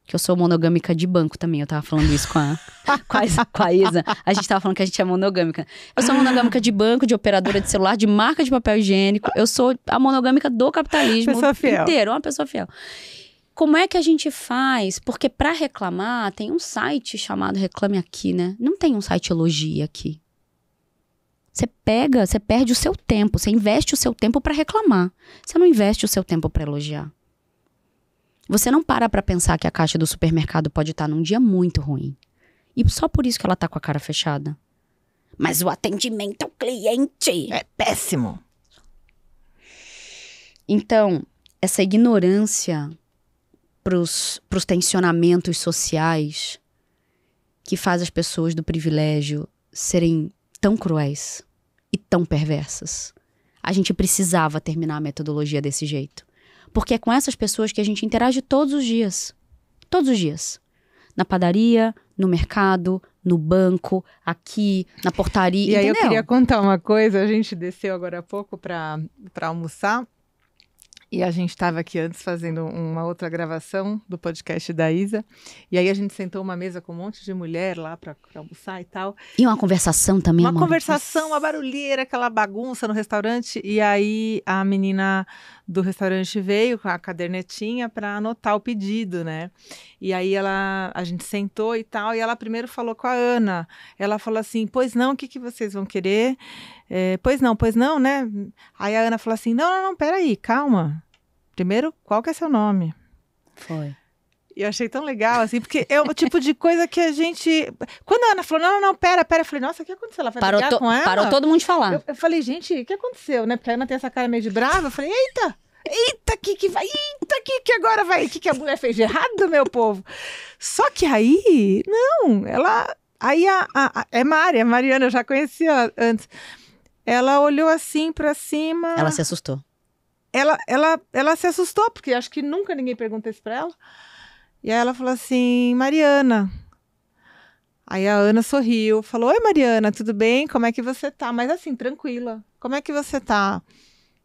Speaker 2: que eu sou monogâmica de banco também. Eu tava falando isso com a, com a, Isa, com a Isa. A gente tava falando que a gente é monogâmica. Eu sou monogâmica de banco, de operadora de celular, de marca de papel higiênico. Eu sou a monogâmica do capitalismo pessoa fiel. inteiro, uma pessoa fiel. Como é que a gente faz? Porque para reclamar, tem um site chamado Reclame Aqui, né? Não tem um site elogia aqui. Você pega, você perde o seu tempo, você investe o seu tempo para reclamar. Você não investe o seu tempo para elogiar. Você não para para pensar que a caixa do supermercado pode estar tá num dia muito ruim. E só por isso que ela tá com a cara fechada. Mas o atendimento ao cliente é péssimo. Então, essa ignorância para os tensionamentos sociais que faz as pessoas do privilégio serem tão cruéis e tão perversas. A gente precisava terminar a metodologia desse jeito. Porque é com essas pessoas que a gente interage todos os dias. Todos os dias. Na padaria, no mercado, no banco, aqui, na portaria. E entendeu? aí eu queria
Speaker 1: contar uma coisa: a gente desceu agora há pouco para almoçar e a gente estava aqui antes fazendo uma outra gravação do podcast da Isa. E aí a gente sentou uma mesa com um monte de mulher lá para almoçar e tal.
Speaker 2: E uma conversação também, Uma amor.
Speaker 1: conversação, uma barulheira, aquela bagunça no restaurante. E aí a menina do restaurante veio com a cadernetinha para anotar o pedido, né? E aí ela, a gente sentou e tal. E ela primeiro falou com a Ana. Ela falou assim: Pois não, o que, que vocês vão querer? É, pois não, pois não, né? Aí a Ana falou assim: não, não, não, peraí, calma. Primeiro, qual que é seu nome? Foi. E eu achei tão legal, assim, porque é o tipo de coisa que a gente. Quando a Ana falou, não, não, não, pera, pera, eu falei, nossa, o que aconteceu? Ela vai parou brigar to... com ela? Parou todo mundo de falar. Eu, eu falei, gente, o que aconteceu, né? Porque a Ana tem essa cara meio de brava. Eu falei, eita, eita, que que vai, eita, que que agora vai, que que a mulher fez de errado, meu povo? Só que aí, não, ela. Aí a, a, a é Mari, a Mariana, eu já conhecia antes. Ela olhou assim para cima. Ela se assustou. Ela, ela, ela se assustou, porque acho que nunca ninguém pergunta isso para ela. E aí ela falou assim: Mariana. Aí a Ana sorriu, falou: Oi, Mariana, tudo bem? Como é que você tá? Mas assim, tranquila. Como é que você tá?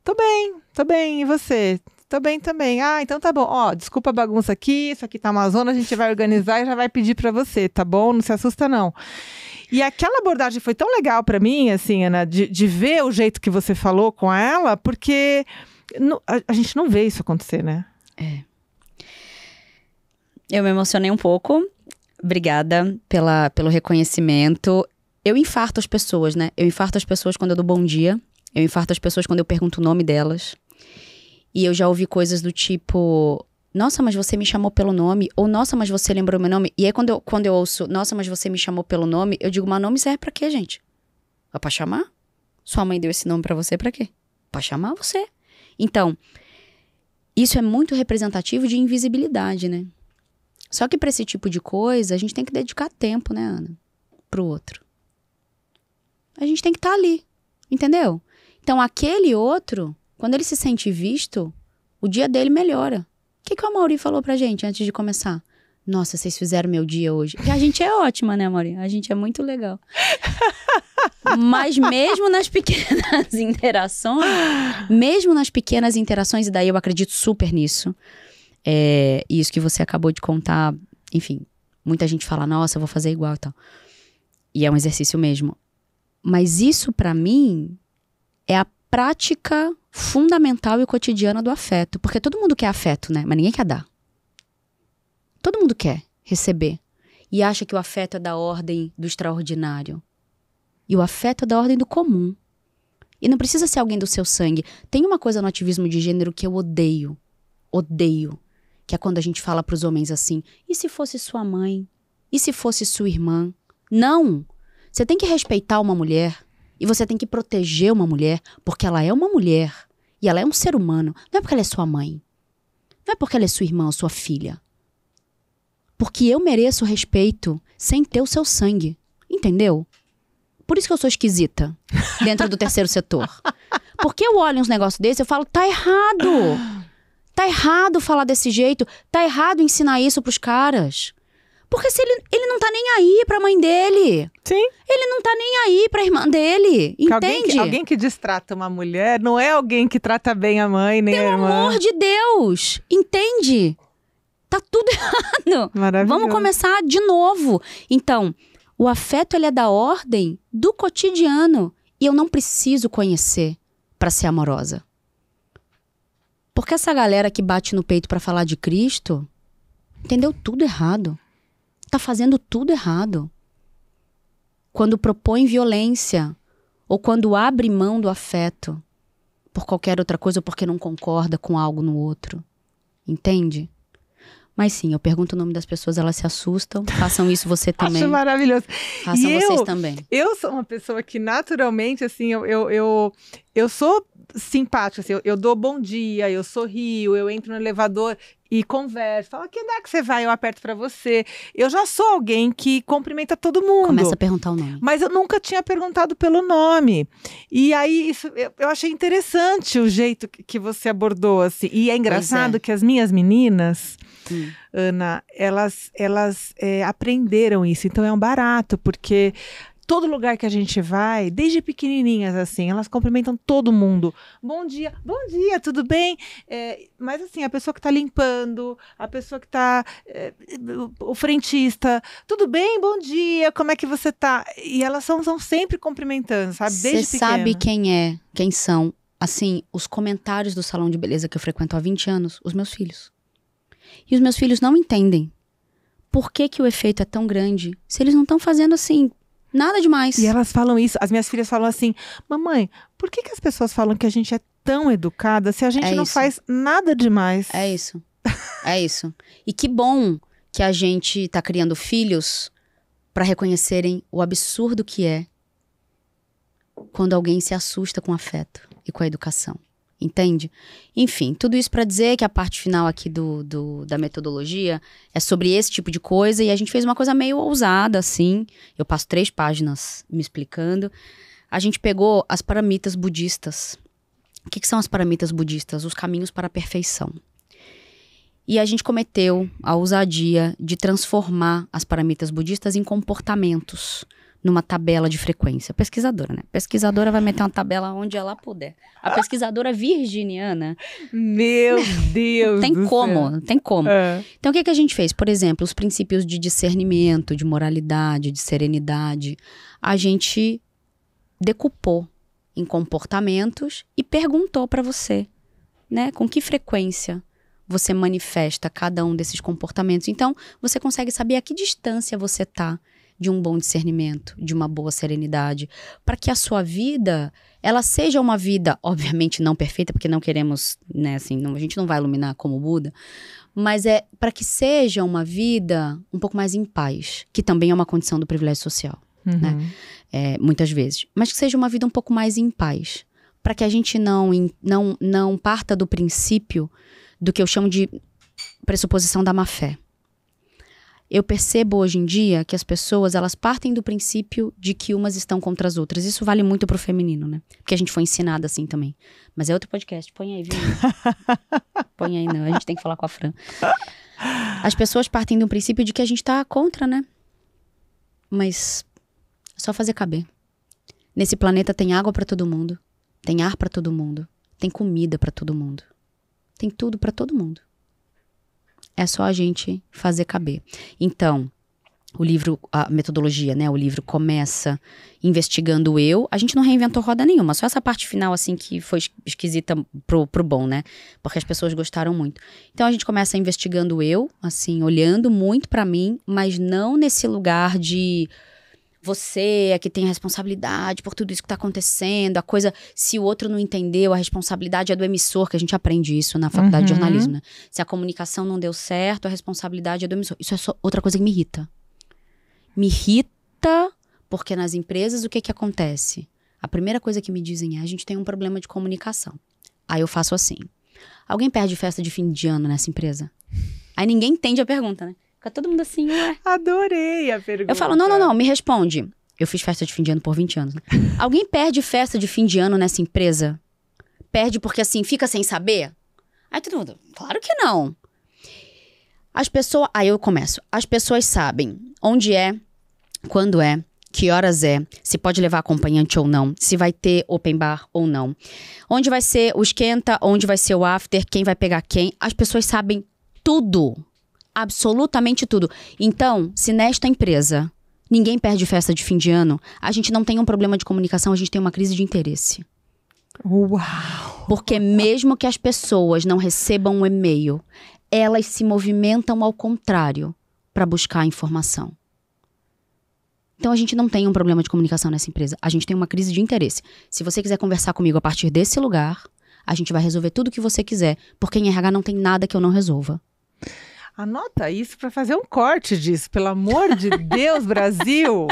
Speaker 1: Tô bem, tô bem. E você? Tô bem também. Ah, então tá bom. Ó, desculpa a bagunça aqui, isso aqui tá uma zona, a gente vai organizar e já vai pedir para você, tá bom? Não se assusta, não. E aquela abordagem foi tão legal para mim, assim, Ana, de, de ver o jeito que você falou com ela, porque a, a gente não vê isso acontecer, né? É. Eu me emocionei um
Speaker 2: pouco. Obrigada pela, pelo reconhecimento. Eu infarto as pessoas, né? Eu infarto as pessoas quando eu dou bom dia. Eu infarto as pessoas quando eu pergunto o nome delas. E eu já ouvi coisas do tipo: nossa, mas você me chamou pelo nome, ou nossa, mas você lembrou meu nome. E aí quando eu, quando eu ouço, nossa, mas você me chamou pelo nome, eu digo, mas nome serve é pra quê, gente? É pra chamar? Sua mãe deu esse nome para você pra quê? Pra chamar você. Então, isso é muito representativo de invisibilidade, né? Só que para esse tipo de coisa, a gente tem que dedicar tempo, né, Ana? Pro outro. A gente tem que estar tá ali, entendeu? Então, aquele outro, quando ele se sente visto, o dia dele melhora que, que a Mauri falou pra gente antes de começar? Nossa, vocês fizeram meu dia hoje. E a gente é ótima, né, Mauri? A gente é muito legal. Mas mesmo nas pequenas interações, mesmo nas pequenas interações, e daí eu acredito super nisso. É, isso que você acabou de contar, enfim, muita gente fala, nossa, eu vou fazer igual e tal. E é um exercício mesmo. Mas isso para mim é a prática fundamental e cotidiana do afeto. Porque todo mundo quer afeto, né? Mas ninguém quer dar. Todo mundo quer receber. E acha que o afeto é da ordem do extraordinário. E o afeto é da ordem do comum. E não precisa ser alguém do seu sangue. Tem uma coisa no ativismo de gênero que eu odeio. Odeio. Que é quando a gente fala para os homens assim: e se fosse sua mãe? E se fosse sua irmã? Não! Você tem que respeitar uma mulher. E você tem que proteger uma mulher porque ela é uma mulher e ela é um ser humano. Não é porque ela é sua mãe. Não é porque ela é sua irmã ou sua filha. Porque eu mereço respeito sem ter o seu sangue. Entendeu? Por isso que eu sou esquisita dentro do terceiro setor. Porque eu olho uns negócios desses eu falo, tá errado. Tá errado falar desse jeito. Tá errado ensinar isso pros caras. Porque se ele, ele não tá nem aí pra mãe dele. Sim. Ele não tá nem aí pra irmã
Speaker 1: dele. Entende? Alguém que, alguém que destrata uma mulher não é alguém que trata bem a mãe, nem Pelo a irmã. Pelo amor de Deus! Entende? Tá tudo errado. Maravilhoso. Vamos
Speaker 2: começar de novo. Então, o afeto ele é da ordem do cotidiano. E eu não preciso conhecer para ser amorosa. Porque essa galera que bate no peito para falar de Cristo entendeu tudo errado tá fazendo tudo errado. Quando propõe violência ou quando abre mão do afeto por qualquer outra coisa ou porque não concorda com algo no outro. Entende? Mas sim, eu pergunto o nome das pessoas, elas se assustam. Façam isso você também. Acho
Speaker 1: maravilhoso. Façam e vocês eu, também. Eu sou uma pessoa que naturalmente, assim, eu, eu, eu, eu sou simpática. Assim, eu, eu, dou bom dia, eu sorrio, eu entro no elevador e converso. Fala, que andar que você vai? Eu aperto para você. Eu já sou alguém que cumprimenta todo mundo. Começa a perguntar o nome. Mas eu nunca tinha perguntado pelo nome. E aí, isso, eu, eu achei interessante o jeito que, que, você abordou, assim. E é engraçado é. que as minhas meninas... Hum. Ana, elas, elas é, aprenderam isso, então é um barato, porque todo lugar que a gente vai, desde pequenininhas, assim, elas cumprimentam todo mundo. Bom dia, bom dia, tudo bem? É, mas, assim, a pessoa que está limpando, a pessoa que está é, o frentista, tudo bem, bom dia, como é que você está E elas são, são sempre cumprimentando, sabe? Desde Você sabe
Speaker 2: quem é, quem são, assim, os comentários do salão de beleza que eu frequento há 20 anos? Os meus filhos. E os meus filhos não entendem
Speaker 1: por que, que o efeito é tão grande se eles não estão fazendo assim Nada demais. E elas falam isso, as minhas filhas falam assim: mamãe, por que, que as pessoas falam que a gente é tão educada se a gente é não isso. faz nada demais? É isso. é isso. E que bom que a gente
Speaker 2: está criando filhos para reconhecerem o absurdo que é quando alguém se assusta com afeto e com a educação entende? Enfim, tudo isso para dizer que a parte final aqui do, do, da metodologia é sobre esse tipo de coisa e a gente fez uma coisa meio ousada, assim. Eu passo três páginas me explicando. A gente pegou as paramitas budistas. O que, que são as paramitas budistas? Os caminhos para a perfeição. E a gente cometeu a ousadia de transformar as paramitas budistas em comportamentos numa tabela de frequência. Pesquisadora, né? Pesquisadora vai meter uma tabela onde ela puder. A pesquisadora virginiana. Meu Deus! tem como, céu. tem como. É. Então, o que, que a gente fez? Por exemplo, os princípios de discernimento, de moralidade, de serenidade. A gente decupou em comportamentos e perguntou para você, né? Com que frequência você manifesta cada um desses comportamentos. Então, você consegue saber a que distância você está de um bom discernimento, de uma boa serenidade, para que a sua vida ela seja uma vida, obviamente não perfeita, porque não queremos, né, assim, não, a gente não vai iluminar como Buda, mas é para que seja uma vida um pouco mais em paz, que também é uma condição do privilégio social, uhum. né? É, muitas vezes, mas que seja uma vida um pouco mais em paz, para que a gente não não não parta do princípio do que eu chamo de pressuposição da má fé eu percebo hoje em dia que as pessoas elas partem do princípio de que umas estão contra as outras. Isso vale muito pro feminino, né? Porque a gente foi ensinada assim também. Mas é outro podcast. Põe aí, viu? Põe aí, não. A gente tem que falar com a Fran. As pessoas partem do princípio de que a gente tá contra, né? Mas é só fazer caber. Nesse planeta tem água para todo mundo, tem ar para todo mundo, tem comida para todo mundo. Tem tudo para todo mundo. É só a gente fazer caber. Então, o livro, a metodologia, né? O livro começa investigando eu. A gente não reinventou roda nenhuma, só essa parte final, assim, que foi esquisita pro, pro bom, né? Porque as pessoas gostaram muito. Então a gente começa investigando eu, assim, olhando muito para mim, mas não nesse lugar de você é que tem a responsabilidade por tudo isso que está acontecendo, a coisa, se o outro não entendeu, a responsabilidade é do emissor, que a gente aprende isso na faculdade uhum. de jornalismo, né? Se a comunicação não deu certo, a responsabilidade é do emissor. Isso é só outra coisa que me irrita. Me irrita porque nas empresas o que que acontece? A primeira coisa que me dizem é: a gente tem um problema de comunicação. Aí eu faço assim. Alguém perde festa de fim de ano nessa empresa? Aí ninguém entende a pergunta, né? Fica todo mundo assim, ué.
Speaker 1: Adorei a pergunta. Eu falo, não,
Speaker 2: não, não, me responde. Eu fiz festa de fim de ano por 20 anos. Né? Alguém perde festa de fim de ano nessa empresa? Perde porque assim, fica sem saber? Aí todo mundo, claro que não. As pessoas. Aí eu começo. As pessoas sabem onde é, quando é, que horas é, se pode levar acompanhante ou não, se vai ter open bar ou não, onde vai ser o esquenta, onde vai ser o after, quem vai pegar quem. As pessoas sabem tudo absolutamente tudo. Então, se nesta empresa ninguém perde festa de fim de ano, a gente não tem um problema de comunicação, a gente tem uma crise de interesse. Uau! Porque mesmo que as pessoas não recebam um e-mail, elas se movimentam ao contrário para buscar informação. Então a gente não tem um problema de comunicação nessa empresa, a gente tem uma crise de interesse. Se você quiser conversar comigo a partir desse lugar, a gente vai resolver tudo o que você quiser, porque em RH não tem nada que eu não resolva.
Speaker 1: Anota isso para fazer um corte disso, pelo amor de Deus, Brasil!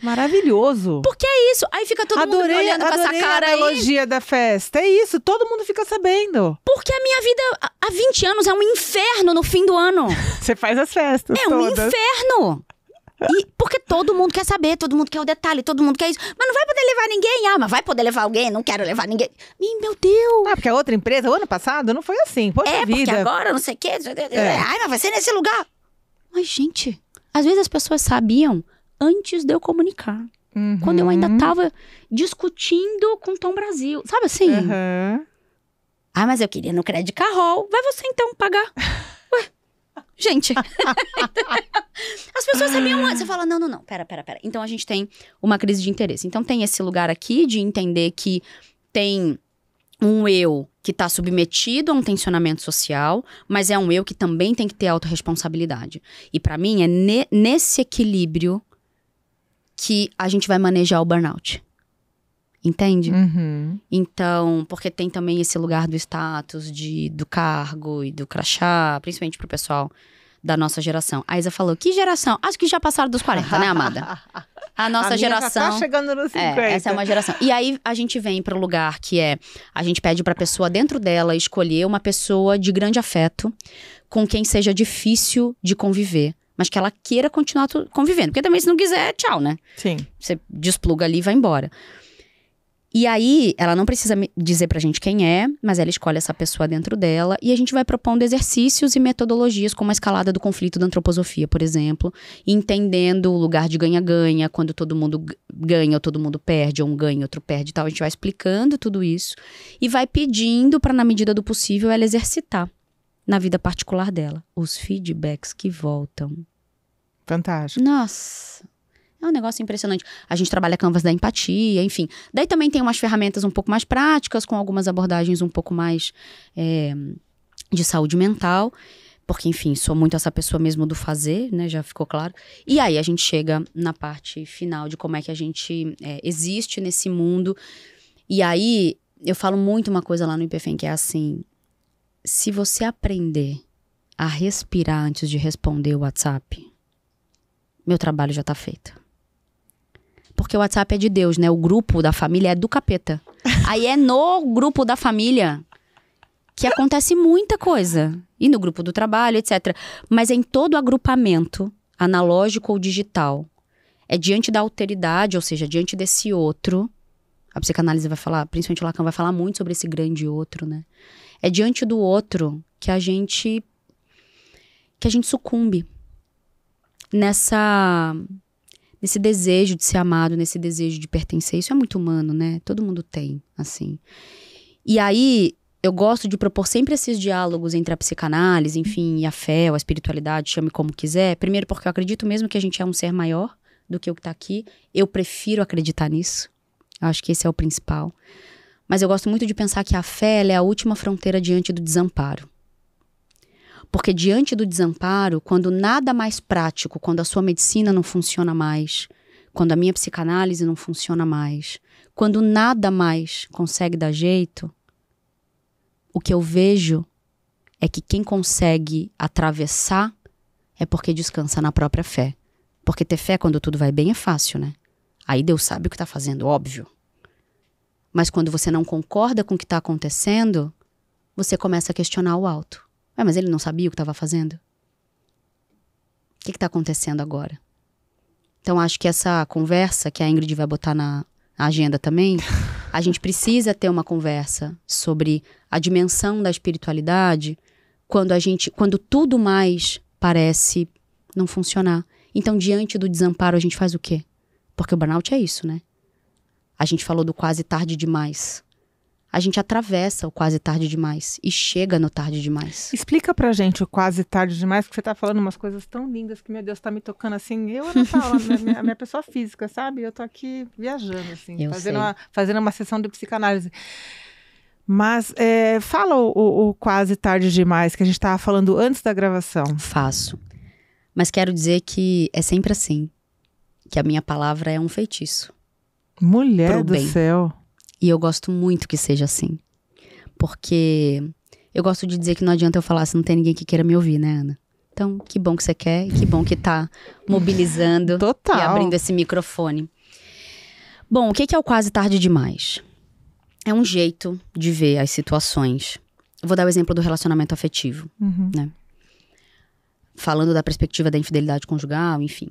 Speaker 1: Maravilhoso. Porque é isso.
Speaker 2: Aí fica todo adorei, mundo olhando adorei com essa cara a analogia
Speaker 1: aí. da festa. É isso, todo mundo fica sabendo. Porque
Speaker 2: a minha vida há 20 anos é um inferno no
Speaker 1: fim do ano. Você faz as festas É todas. um inferno. E
Speaker 2: porque todo mundo quer saber, todo mundo quer o detalhe, todo mundo quer isso. Mas não vai poder
Speaker 1: levar ninguém. Ah, mas vai poder levar alguém, não quero levar ninguém. Ih, meu Deus. Ah, porque a outra empresa, o ano passado, não foi assim. Poxa é, vida. porque agora, não sei o quê. É. Ai, mas vai ser nesse lugar. Mas, gente,
Speaker 2: às vezes as pessoas sabiam antes de eu comunicar. Uhum. Quando eu ainda tava discutindo com o Tom Brasil. Sabe assim? Uhum. Ah, mas eu queria no Credit Carol. Vai você então pagar. gente. As pessoas sabiam antes. Você fala, não, não, não, pera, pera, pera. Então a gente tem uma crise de interesse. Então tem esse lugar aqui de entender que tem um eu que está submetido a um tensionamento social, mas é um eu que também tem que ter autorresponsabilidade. E para mim é ne nesse equilíbrio que a gente vai manejar o burnout. Entende? Uhum. Então, porque tem também esse lugar do status, de, do cargo e do crachá, principalmente pro pessoal da nossa geração. A Isa falou: que geração? Acho que já passaram dos 40, né, amada? A nossa a tá geração. tá chegando
Speaker 1: nos 50. É, essa é uma
Speaker 2: geração. E aí a gente vem para o lugar que é: a gente pede para a pessoa dentro dela escolher uma pessoa de grande afeto, com quem seja difícil de conviver, mas que ela queira continuar convivendo. Porque também, se não quiser, tchau, né? Sim. Você despluga ali e vai embora. E aí, ela não precisa dizer pra gente quem é, mas ela escolhe essa pessoa dentro dela e a gente vai propondo exercícios e metodologias, como a escalada do conflito da antroposofia, por exemplo, entendendo o lugar de ganha-ganha, quando todo mundo ganha ou todo mundo perde, ou um ganha, outro perde e tal. A gente vai explicando tudo isso e vai pedindo para, na medida do possível, ela exercitar na vida particular dela os feedbacks que voltam. Fantástico. Nossa, é um negócio impressionante. A gente trabalha canvas da empatia, enfim. Daí também tem umas ferramentas um pouco mais práticas, com algumas abordagens um pouco mais é, de saúde mental. Porque, enfim, sou muito essa pessoa mesmo do fazer, né? Já ficou claro. E aí a gente chega na parte final de como é que a gente é, existe nesse mundo. E aí eu falo muito uma coisa lá no IPFEM que é assim: se você aprender a respirar antes de responder o WhatsApp, meu trabalho já tá feito porque o WhatsApp é de Deus, né? O grupo da família é do capeta. Aí é no grupo da família que acontece muita coisa. E no grupo do trabalho, etc. Mas é em todo agrupamento, analógico ou digital, é diante da alteridade, ou seja, diante desse outro. A psicanálise vai falar, principalmente o Lacan vai falar muito sobre esse grande outro, né? É diante do outro que a gente que a gente sucumbe nessa nesse desejo de ser amado, nesse desejo de pertencer. Isso é muito humano, né? Todo mundo tem, assim. E aí, eu gosto de propor sempre esses diálogos entre a psicanálise, enfim, e a fé, ou a espiritualidade, chame como quiser. Primeiro, porque eu acredito mesmo que a gente é um ser maior do que o que tá aqui. Eu prefiro acreditar nisso. Eu acho que esse é o principal. Mas eu gosto muito de pensar que a fé é a última fronteira diante do desamparo. Porque diante do desamparo, quando nada mais prático, quando a sua medicina não funciona mais, quando a minha psicanálise não funciona mais, quando nada mais consegue dar jeito, o que eu vejo é que quem consegue atravessar é porque descansa na própria fé. Porque ter fé quando tudo vai bem é fácil, né? Aí Deus sabe o que está fazendo, óbvio. Mas quando você não concorda com o que está acontecendo, você começa a questionar o alto. Ué, mas ele não sabia o que estava fazendo? O que está acontecendo agora? Então, acho que essa conversa que a Ingrid vai botar na agenda também, a gente precisa ter uma conversa sobre a dimensão da espiritualidade quando a gente, quando tudo mais parece não funcionar. Então, diante do desamparo, a gente faz o quê? Porque o burnout é isso, né? A gente falou do quase tarde demais a gente atravessa o quase tarde demais e chega
Speaker 1: no tarde demais. Explica pra gente o quase tarde demais, porque você tá falando umas coisas tão lindas que, meu Deus, tá me tocando assim. Eu não falo, a minha, a minha pessoa física, sabe? Eu tô aqui viajando, assim, fazendo uma, fazendo uma sessão de psicanálise. Mas é, fala o, o, o quase tarde demais que a gente tava falando antes da gravação. Faço. Mas quero dizer
Speaker 2: que é sempre assim. Que a minha palavra é um feitiço.
Speaker 1: Mulher do bem.
Speaker 2: céu. E eu gosto muito que seja assim. Porque eu gosto de dizer que não adianta eu falar se não tem ninguém que queira me ouvir, né, Ana? Então, que bom que você quer, que bom que tá mobilizando Total. e abrindo esse microfone. Bom, o que é o quase tarde demais? É um jeito de ver as situações. Vou dar o exemplo do relacionamento afetivo, uhum. né? Falando da perspectiva da infidelidade conjugal, enfim.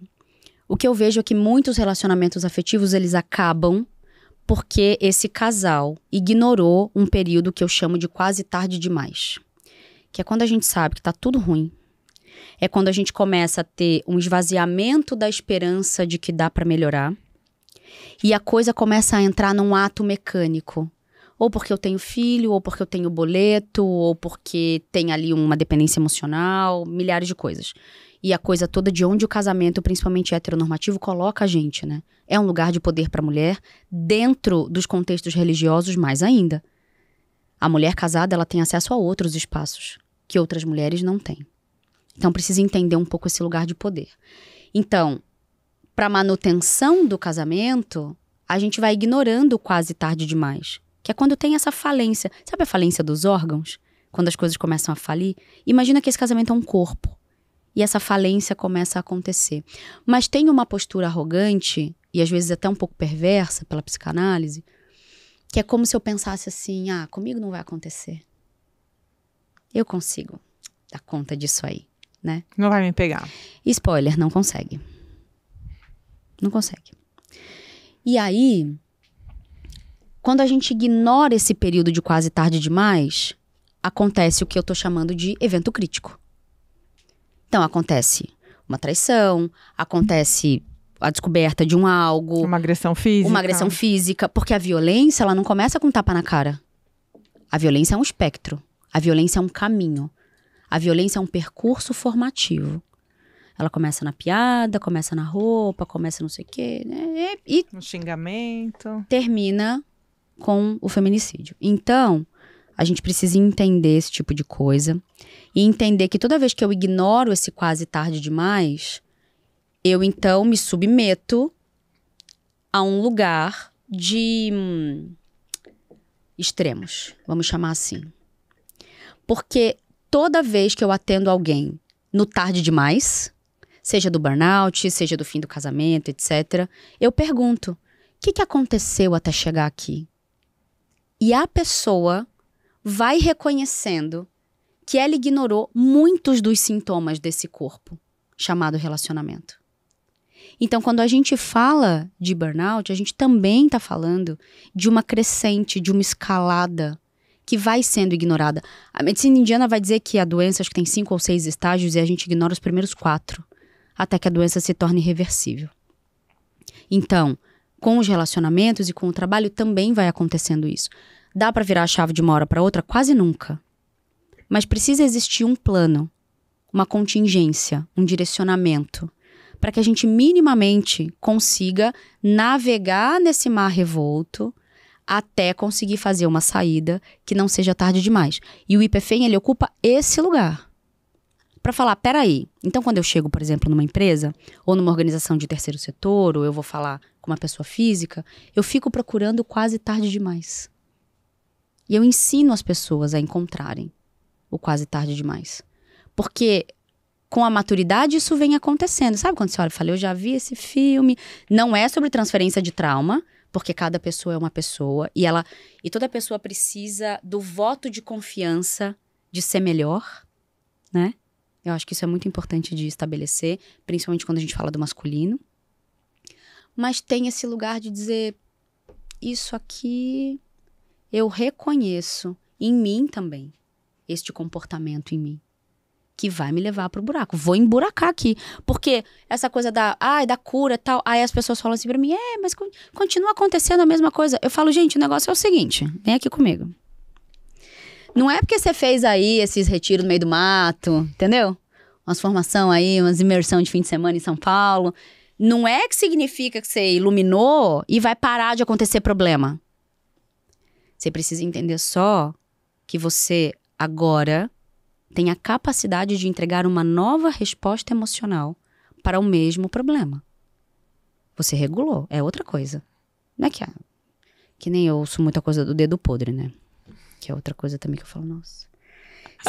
Speaker 2: O que eu vejo é que muitos relacionamentos afetivos, eles acabam porque esse casal ignorou um período que eu chamo de quase tarde demais. Que é quando a gente sabe que tá tudo ruim. É quando a gente começa a ter um esvaziamento da esperança de que dá para melhorar. E a coisa começa a entrar num ato mecânico. Ou porque eu tenho filho, ou porque eu tenho boleto, ou porque tem ali uma dependência emocional, milhares de coisas e a coisa toda de onde o casamento, principalmente heteronormativo, coloca a gente, né? É um lugar de poder para a mulher dentro dos contextos religiosos mais ainda. A mulher casada, ela tem acesso a outros espaços que outras mulheres não têm. Então precisa entender um pouco esse lugar de poder. Então, para manutenção do casamento, a gente vai ignorando quase tarde demais, que é quando tem essa falência. Sabe a falência dos órgãos? Quando as coisas começam a falir? Imagina que esse casamento é um corpo e essa falência começa a acontecer. Mas tem uma postura arrogante e às vezes até um pouco perversa pela psicanálise, que é como se eu pensasse assim: ah, comigo não vai acontecer. Eu consigo dar conta disso aí, né? Não vai me pegar. Spoiler, não consegue. Não consegue.
Speaker 1: E aí,
Speaker 2: quando a gente ignora esse período de quase tarde demais, acontece o que eu tô chamando de evento crítico. Então acontece uma traição, acontece a descoberta de um algo, uma agressão física. Uma agressão física, porque a violência ela não começa com um tapa na cara. A violência é um espectro, a violência é um caminho. A violência é um percurso formativo. Ela começa na piada, começa na roupa, começa não sei o quê,
Speaker 1: né? E no um xingamento.
Speaker 2: Termina com o feminicídio. Então, a gente precisa entender esse tipo de coisa. E entender que toda vez que eu ignoro esse quase tarde demais, eu então me submeto a um lugar de hum, extremos, vamos chamar assim. Porque toda vez que eu atendo alguém no tarde demais, seja do burnout, seja do fim do casamento, etc., eu pergunto: o que, que aconteceu até chegar aqui? E a pessoa vai reconhecendo que ela ignorou muitos dos sintomas desse corpo, chamado relacionamento. Então, quando a gente fala de burnout, a gente também está falando de uma crescente, de uma escalada que vai sendo ignorada. A medicina indiana vai dizer que a doença acho que tem cinco ou seis estágios e a gente ignora os primeiros quatro, até que a doença se torne irreversível. Então, com os relacionamentos e com o trabalho também vai acontecendo isso. Dá para virar a chave de uma hora para outra? Quase nunca. Mas precisa existir um plano, uma contingência, um direcionamento, para que a gente minimamente consiga navegar nesse mar revolto até conseguir fazer uma saída que não seja tarde demais. E o IPFEM, ele ocupa esse lugar. Para falar, peraí, então quando eu chego, por exemplo, numa empresa, ou numa organização de terceiro setor, ou eu vou falar com uma pessoa física, eu fico procurando quase tarde demais. E eu ensino as pessoas a encontrarem o quase tarde demais. Porque com a maturidade isso vem acontecendo. Sabe quando você olha e fala, eu já vi esse filme? Não é sobre transferência de trauma, porque cada pessoa é uma pessoa e ela e toda pessoa precisa do voto de confiança de ser melhor, né? Eu acho que isso é muito importante de estabelecer, principalmente quando a gente fala do masculino. Mas tem esse lugar de dizer isso aqui eu reconheço em mim também este comportamento em mim que vai me levar pro buraco. Vou emburacar aqui. Porque essa coisa da, ai, da cura tal. Aí as pessoas falam assim pra mim: é, mas continua acontecendo a mesma coisa. Eu falo, gente, o negócio é o seguinte: vem aqui comigo. Não é porque você fez aí esses retiros no meio do mato, entendeu? Umas formação aí, umas imersão de fim de semana em São Paulo. Não é que significa que você iluminou e vai parar de acontecer problema. Você precisa entender só que você agora tem a capacidade de entregar uma nova resposta emocional para o mesmo problema. Você regulou, é outra coisa. Não é que, ah, que nem eu ouço muita coisa do dedo podre, né? Que é outra coisa também que eu falo, nossa.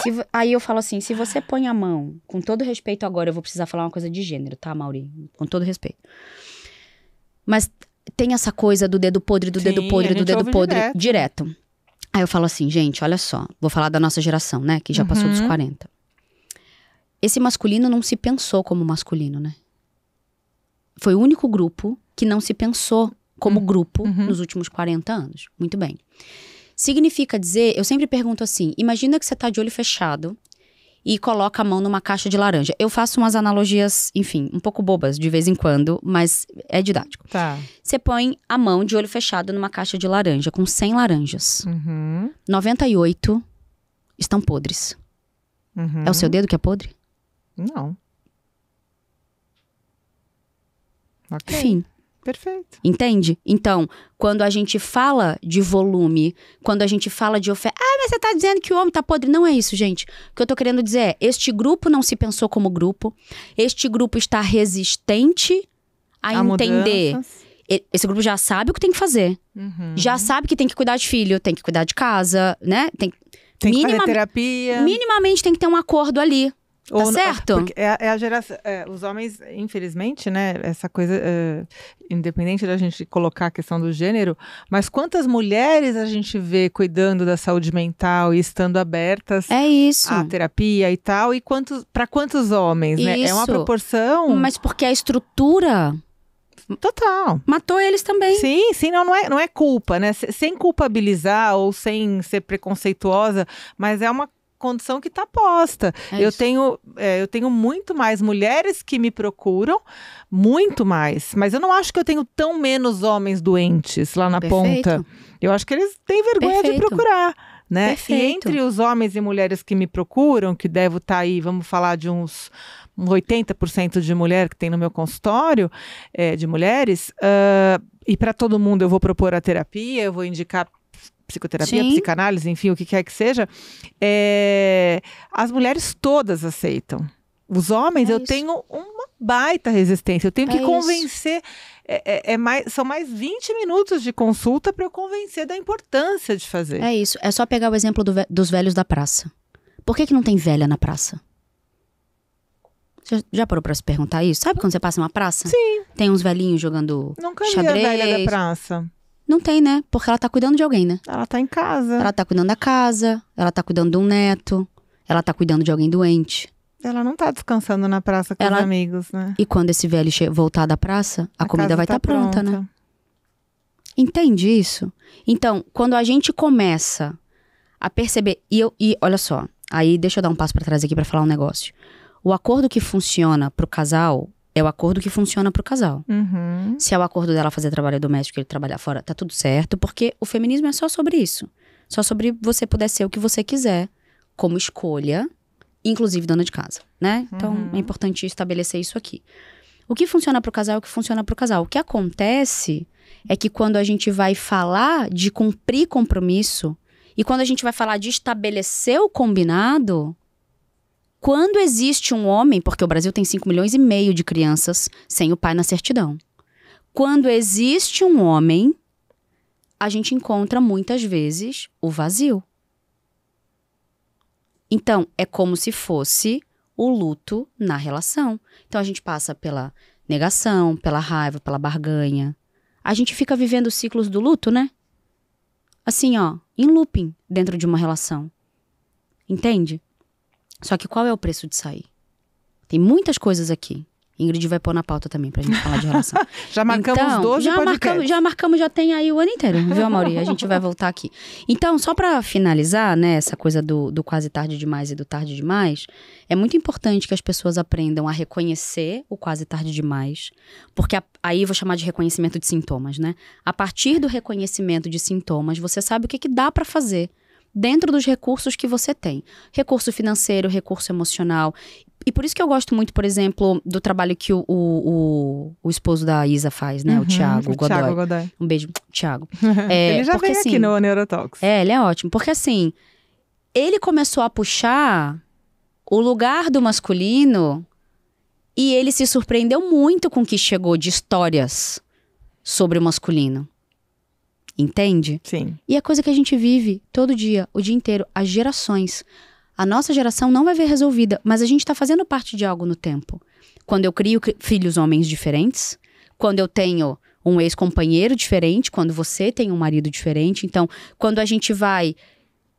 Speaker 2: Se, aí eu falo assim: se você põe a mão, com todo respeito agora, eu vou precisar falar uma coisa de gênero, tá, Mauri? Com todo respeito. Mas tem essa coisa do dedo podre, do Sim, dedo podre, do dedo podre direto. direto. Aí eu falo assim, gente, olha só, vou falar da nossa geração, né, que já uhum. passou dos 40. Uhum. Esse masculino não se pensou como masculino, né? Foi o único grupo que não se pensou como uhum. grupo uhum. nos últimos 40 anos. Muito bem. Significa dizer, eu sempre pergunto assim: imagina que você está de olho fechado e coloca a mão numa caixa de laranja. Eu faço umas analogias, enfim, um pouco bobas de vez em quando, mas é didático. Tá. Você põe a mão de olho fechado numa caixa de laranja com 100 laranjas. Uhum. 98 estão podres. Uhum. É o seu dedo que é podre? Não. Okay. Fim. Perfeito. Entende? Então, quando a gente fala de volume, quando a gente fala de oferta. Ah, mas você tá dizendo que o homem tá podre. Não é isso, gente. O que eu tô querendo dizer é: este grupo não se pensou como grupo, este grupo está resistente a, a entender. Mudanças. Esse grupo já sabe o que tem que fazer. Uhum. Já sabe que tem que cuidar de filho, tem que cuidar de casa, né? Tem, tem que minima, fazer terapia. Minimamente tem que ter um acordo ali.
Speaker 1: Tá certo? É a, é, a geração. É, os homens, infelizmente, né? Essa coisa. É, independente da gente colocar a questão do gênero, mas quantas mulheres a gente vê cuidando da saúde mental e estando abertas é isso. à terapia e tal, e quantos para quantos homens, né? Isso. É uma proporção. Mas porque a estrutura. Total. Matou eles também. Sim, sim, não, não, é, não é culpa, né? Sem culpabilizar ou sem ser preconceituosa, mas é uma condição que está posta. É eu, tenho, é, eu tenho muito mais mulheres que me procuram, muito mais. Mas eu não acho que eu tenho tão menos homens doentes lá na Perfeito. ponta. Eu acho que eles têm vergonha Perfeito. de procurar. Né? E entre os homens e mulheres que me procuram, que devo estar tá aí, vamos falar de uns 80% de mulher que tem no meu consultório, é, de mulheres, uh, e para todo mundo eu vou propor a terapia, eu vou indicar psicoterapia, Sim. psicanálise, enfim, o que quer que seja, é, as mulheres todas aceitam. Os homens, é eu isso. tenho uma baita resistência. Eu tenho é que convencer. É, é, é, mais, são mais 20 minutos de consulta para eu convencer da importância de fazer. É
Speaker 2: isso. É só pegar o exemplo do, dos velhos da praça. Por que, que não tem velha na praça? Você já parou pra se perguntar isso? Sabe quando você passa uma praça? Sim. Tem uns velhinhos jogando
Speaker 1: Nunca xadrez. Nunca vi a velha da praça.
Speaker 2: Não tem, né? Porque ela tá cuidando de alguém, né? Ela tá em casa. Ela tá cuidando da casa, ela tá cuidando de um neto, ela tá cuidando de alguém doente.
Speaker 1: Ela não tá descansando na praça com ela... os amigos, né?
Speaker 2: E quando esse velho voltar da praça, a, a comida vai estar tá tá pronta, né? pronta, né? Entende isso? Então, quando a gente começa a perceber. E, eu, e olha só, aí deixa eu dar um passo para trás aqui para falar um negócio. O acordo que funciona pro casal é o acordo que funciona pro casal.
Speaker 1: Uhum.
Speaker 2: Se é o acordo dela fazer trabalho doméstico e ele trabalhar fora, tá tudo certo, porque o feminismo é só sobre isso. Só sobre você poder ser o que você quiser, como escolha, inclusive dona de casa, né? Então, uhum. Então é importante estabelecer isso aqui. O que funciona pro casal é o que funciona pro casal. O que acontece é que quando a gente vai falar de cumprir compromisso e quando a gente vai falar de estabelecer o combinado, quando existe um homem, porque o Brasil tem 5 milhões e meio de crianças sem o pai na certidão. Quando existe um homem, a gente encontra muitas vezes o vazio. Então, é como se fosse o luto na relação. Então, a gente passa pela negação, pela raiva, pela barganha. A gente fica vivendo ciclos do luto, né? Assim, ó, em looping dentro de uma relação. Entende? Só que qual é o preço de sair? Tem muitas coisas aqui. Ingrid vai pôr na pauta também pra gente falar de relação.
Speaker 1: já marcamos então, 12 já marcamos, já
Speaker 2: marcamos, já tem aí o ano inteiro, viu, Mauri? A gente vai voltar aqui. Então, só para finalizar, né, essa coisa do, do quase tarde demais e do tarde demais, é muito importante que as pessoas aprendam a reconhecer o quase tarde demais, porque a, aí eu vou chamar de reconhecimento de sintomas, né? A partir do reconhecimento de sintomas, você sabe o que, que dá para fazer dentro dos recursos que você tem. Recurso financeiro, recurso emocional. E por isso que eu gosto muito, por exemplo, do trabalho que o, o, o esposo da Isa faz, né? Uhum, o Thiago Godoy. Thiago Godoy. Um beijo, Thiago. É, ele já porque, veio assim, aqui no Neurotalks. É, ele é ótimo. Porque assim, ele começou a puxar o lugar do masculino e ele se surpreendeu muito com o que chegou de histórias sobre o masculino. Entende? Sim. E é coisa que a gente vive todo dia, o dia inteiro, as gerações. A nossa geração não vai ver resolvida, mas a gente está fazendo parte de algo no tempo. Quando eu crio filhos homens diferentes, quando eu tenho um ex-companheiro diferente, quando você tem um marido diferente. Então, quando a gente vai.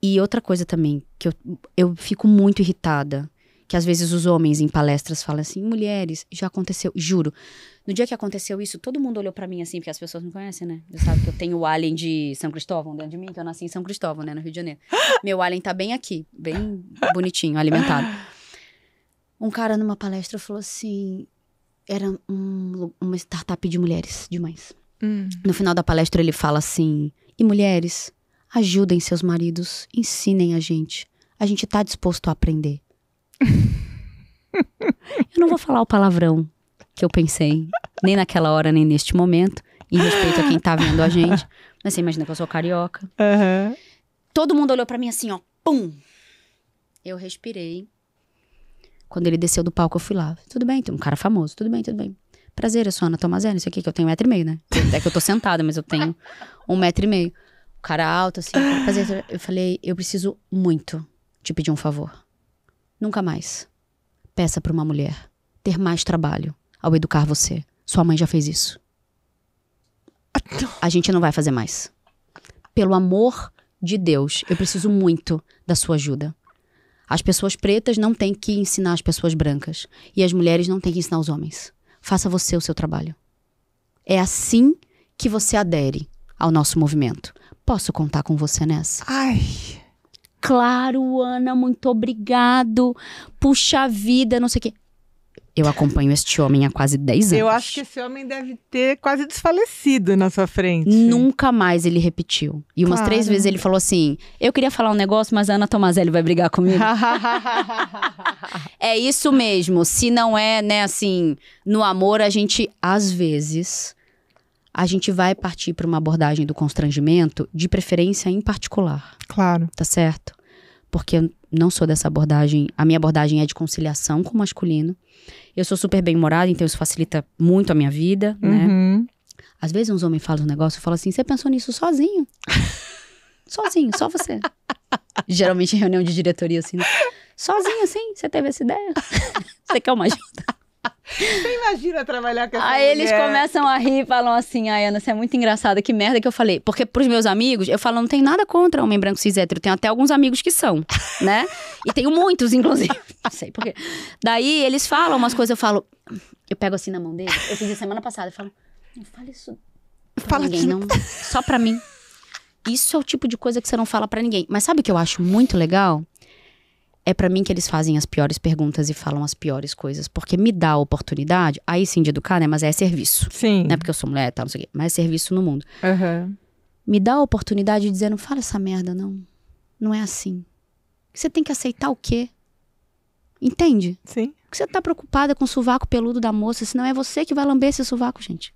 Speaker 2: E outra coisa também, que eu, eu fico muito irritada que às vezes os homens em palestras falam assim, mulheres, já aconteceu, juro. No dia que aconteceu isso, todo mundo olhou para mim assim, porque as pessoas me conhecem, né? Eu sabe que eu tenho o alien de São Cristóvão dentro de mim, que eu nasci em São Cristóvão, né, no Rio de Janeiro. Meu alien tá bem aqui, bem bonitinho, alimentado. Um cara numa palestra falou assim, era um, uma startup de mulheres, de mães. Hum. No final da palestra ele fala assim, e mulheres, ajudem seus maridos, ensinem a gente. A gente tá disposto a aprender eu não vou falar o palavrão que eu pensei, nem naquela hora, nem neste momento, em respeito a quem tá vendo a gente. Mas você imagina que eu sou carioca. Uhum. Todo mundo olhou para mim assim, ó, pum! Eu respirei. Quando ele desceu do palco, eu fui lá. Tudo bem, tem um cara famoso, tudo bem, tudo bem. Prazer, eu sou Ana Tomazena, isso aqui que eu tenho um metro e meio, né? É que eu tô sentada, mas eu tenho um metro e meio. O cara alto, assim, prazer. Eu falei, eu preciso muito te pedir um favor. Nunca mais. Peça para uma mulher ter mais trabalho ao educar você. Sua mãe já fez isso. A gente não vai fazer mais. Pelo amor de Deus, eu preciso muito da sua ajuda. As pessoas pretas não têm que ensinar as pessoas brancas. E as mulheres não têm que ensinar os homens. Faça você o seu trabalho. É assim que você adere ao nosso movimento. Posso contar com você nessa? Ai. Claro, Ana, muito
Speaker 1: obrigado. Puxa vida, não sei o quê.
Speaker 2: Eu acompanho este homem há quase 10 anos. Eu acho que
Speaker 1: esse homem deve ter quase desfalecido na sua frente. Nunca mais ele
Speaker 2: repetiu. E umas claro. três vezes ele falou assim: Eu queria falar um negócio, mas a Ana Tomazelli vai brigar comigo. é isso mesmo. Se não é, né, assim, no amor, a gente, às vezes, a gente vai partir para uma abordagem do constrangimento, de preferência em particular. Claro. Tá certo? Porque eu não sou dessa abordagem. A minha abordagem é de conciliação com o masculino. Eu sou super bem-humorada, então isso facilita muito a minha vida, né? uhum. né? Às vezes uns homens falam um negócio e falam assim: você pensou nisso sozinho? sozinho, só você. Geralmente em reunião de diretoria, assim. Sozinho, assim, você teve essa ideia? você quer uma ajuda? Você imagina
Speaker 1: trabalhar com essa Aí mulher? eles começam
Speaker 2: a rir e falam assim, ai Ana, você é muito engraçada, que merda que eu falei. Porque pros meus amigos, eu falo, não tem nada contra homem branco cis hétero, tenho até alguns amigos que são, né? E tenho muitos, inclusive. Não sei por quê. Daí eles falam umas coisas, eu falo, eu pego assim na mão dele, eu fiz isso semana passada, eu falo, não fale isso pra Fala ninguém, não. Só pra mim. Isso é o tipo de coisa que você não fala para ninguém. Mas sabe o que eu acho muito legal? é para mim que eles fazem as piores perguntas e falam as piores coisas, porque me dá a oportunidade, aí sim de educar, né? Mas é serviço. Sim. Não é porque eu sou mulher, tal, tá, não sei o quê, mas é serviço no mundo. Uhum. Me dá a oportunidade de dizer, não fala essa merda, não. Não é assim. Você tem que aceitar o quê? Entende? Sim. Porque você tá preocupada com o sovaco peludo da moça, senão é você que vai lamber esse sovaco, gente.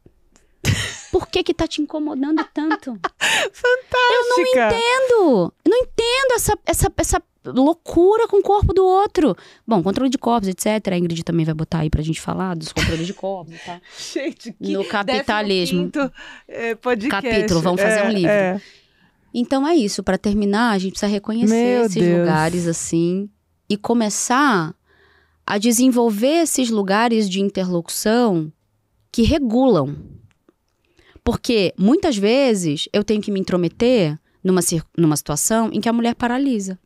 Speaker 2: Por que que tá te incomodando tanto? Fantástica! Eu não entendo! Eu não entendo essa, essa, essa loucura com o corpo do outro. Bom, controle de corpos, etc. A Ingrid também vai botar aí pra gente falar dos controles
Speaker 1: de corpos, tá? gente, que No capitalismo. É, Capítulo, vamos fazer é, um livro. É.
Speaker 2: Então é isso, para terminar, a gente precisa reconhecer Meu esses Deus. lugares assim e começar a desenvolver esses lugares de interlocução que regulam. Porque muitas vezes eu tenho que me intrometer numa, numa situação em que a mulher paralisa.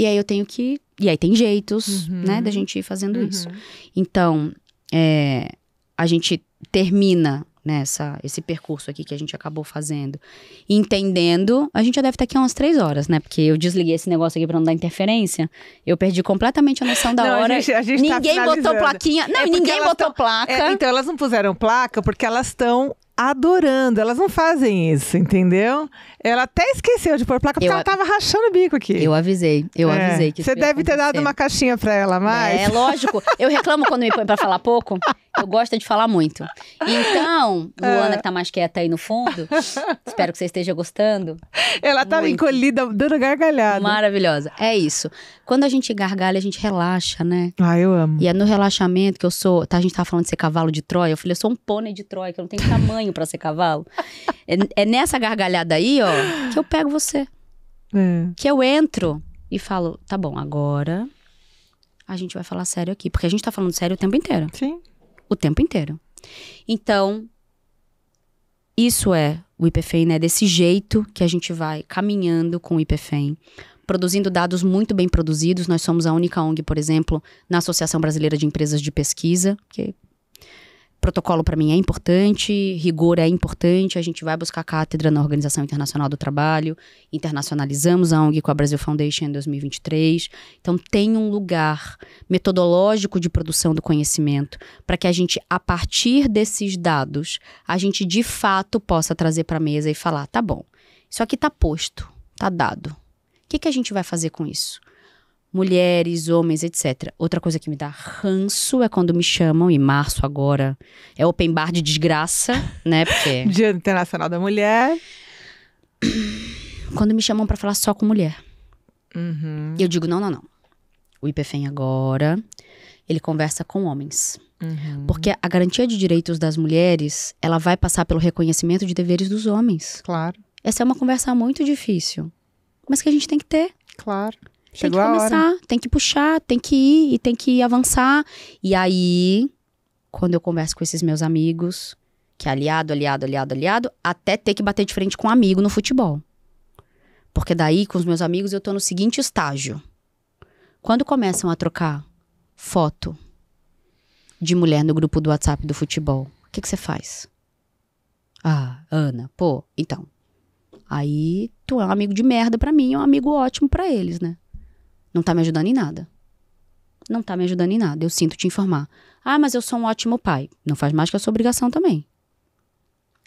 Speaker 2: E aí eu tenho que. E aí tem jeitos, uhum. né, da gente ir fazendo uhum. isso. Então, é, a gente termina nessa né, esse percurso aqui que a gente acabou fazendo, entendendo, a gente já deve estar aqui umas três horas, né? Porque eu desliguei esse negócio aqui para não dar interferência, eu perdi completamente a noção da não, hora. A gente, a gente tá ninguém tá botou plaquinha, não, é ninguém botou tão, é, placa. É, então
Speaker 1: elas não puseram placa porque elas estão adorando. Elas não fazem isso, entendeu? Ela até esqueceu de pôr placa porque eu, ela tava rachando o bico aqui. Eu avisei, eu é. avisei que Você deve ter dado uma caixinha para ela, mas É, lógico.
Speaker 2: Eu reclamo quando me põe para falar pouco. gosta é de falar muito. Então, é. Luana, que tá mais quieta aí no fundo, espero que você esteja gostando. Ela tava muito. encolhida, dando gargalhada. Maravilhosa. É isso. Quando a gente gargalha, a gente relaxa, né? Ah, eu amo. E é no relaxamento que eu sou. Tá, a gente tava falando de ser cavalo de Troia. Eu falei, eu sou um pônei de Troia, que eu não tenho tamanho para ser cavalo. É, é, nessa gargalhada aí, ó, que eu pego você. É. Que eu entro e falo, tá bom, agora a gente vai falar sério aqui. Porque a gente tá falando sério o tempo inteiro. Sim o tempo inteiro. Então, isso é o IPFEM, né? Desse jeito que a gente vai caminhando com o IPFEM, produzindo dados muito bem produzidos. Nós somos a única ONG, por exemplo, na Associação Brasileira de Empresas de Pesquisa, que protocolo para mim é importante, rigor é importante, a gente vai buscar cátedra na Organização Internacional do Trabalho, internacionalizamos a ONG com a Brasil Foundation em 2023. Então tem um lugar metodológico de produção do conhecimento para que a gente a partir desses dados, a gente de fato possa trazer para a mesa e falar, tá bom. Isso aqui tá posto, tá dado. O que, que a gente vai fazer com isso? mulheres, homens, etc. Outra coisa que me dá ranço é quando me chamam, e março agora é open bar de desgraça, né? Porque... Dia Internacional da Mulher. Quando me chamam para falar só com mulher. Uhum. Eu digo, não, não, não. O IPFEM agora, ele conversa com homens. Uhum. Porque a garantia de direitos das mulheres, ela vai passar pelo reconhecimento de deveres dos homens. Claro. Essa é uma conversa muito difícil, mas que a gente tem que ter. Claro. Chegou tem que começar, tem que puxar, tem que ir e tem que avançar. E aí, quando eu converso com esses meus amigos, que é aliado, aliado, aliado, aliado, até ter que bater de frente com um amigo no futebol. Porque daí, com os meus amigos, eu tô no seguinte estágio. Quando começam a trocar foto de mulher no grupo do WhatsApp do futebol, o que, que você faz? Ah, Ana, pô, então. Aí tu é um amigo de merda para mim, é um amigo ótimo para eles, né? Não tá me ajudando em nada. Não tá me ajudando em nada. Eu sinto te informar. Ah, mas eu sou um ótimo pai. Não faz mais que a sua obrigação também.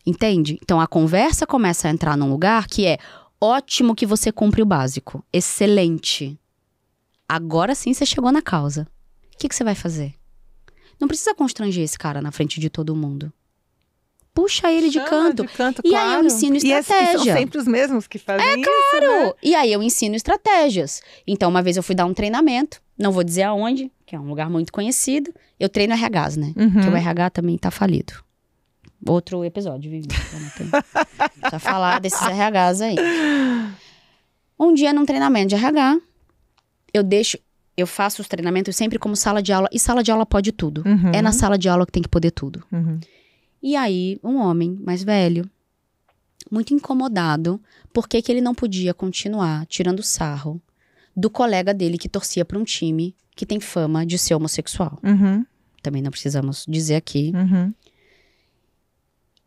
Speaker 2: Entende? Então a conversa começa a entrar num lugar que é ótimo que você cumpre o básico. Excelente. Agora sim você chegou na causa. O que, que você vai fazer? Não precisa constranger esse cara na frente de todo mundo puxa ele de canto. de canto. E claro. aí eu ensino é assim, estratégia. E são sempre os mesmos que fazem é, isso. É claro! Né? E aí eu ensino estratégias. Então, uma vez eu fui dar um treinamento, não vou dizer aonde, que é um lugar muito conhecido. Eu treino RHs, né? Uhum. Porque o RH também tá falido. Outro episódio, Vivi. Precisa falar desses RHs aí. Um dia, num treinamento de RH, eu deixo. Eu faço os treinamentos sempre como sala de aula, e sala de aula pode tudo. Uhum. É na sala de aula que tem que poder tudo. Uhum. E aí, um homem mais velho, muito incomodado, porque que ele não podia continuar tirando sarro do colega dele que torcia para um time que tem fama de ser homossexual. Uhum. Também não precisamos dizer aqui. Uhum.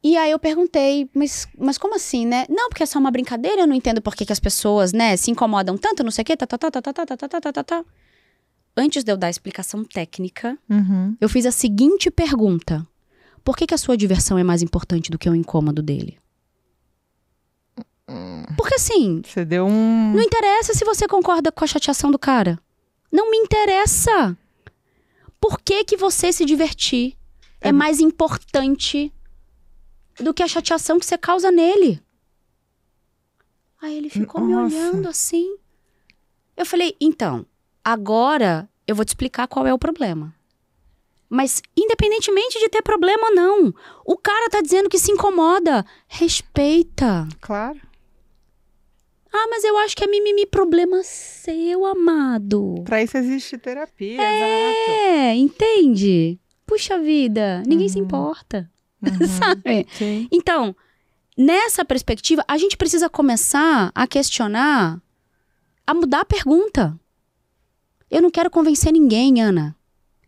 Speaker 2: E aí eu perguntei, mas, mas como assim, né? Não, porque é só uma brincadeira, eu não entendo por que, que as pessoas, né, se incomodam tanto, não sei o quê, tá, tá, tá, tá, tá, tá, tá, tá, tá, tá. Antes de eu dar a explicação técnica, uhum. eu fiz a seguinte pergunta. Por que, que a sua diversão é mais importante do que o incômodo dele? Porque assim.
Speaker 1: Você deu um.
Speaker 2: Não interessa se você concorda com a chateação do cara. Não me interessa. Por que, que você se divertir é, é mais importante do que a chateação que você causa nele? Aí ele ficou Nossa. me olhando assim. Eu falei, então, agora eu vou te explicar qual é o problema. Mas independentemente de ter problema ou não, o cara tá dizendo que se incomoda. Respeita. Claro. Ah, mas eu acho que é mimimi problema seu, amado. Pra isso existe terapia, É, exato. entende? Puxa vida, ninguém uhum. se importa. Uhum. Sabe? Sim. Então, nessa perspectiva, a gente precisa começar a questionar, a mudar a pergunta. Eu não quero convencer ninguém, Ana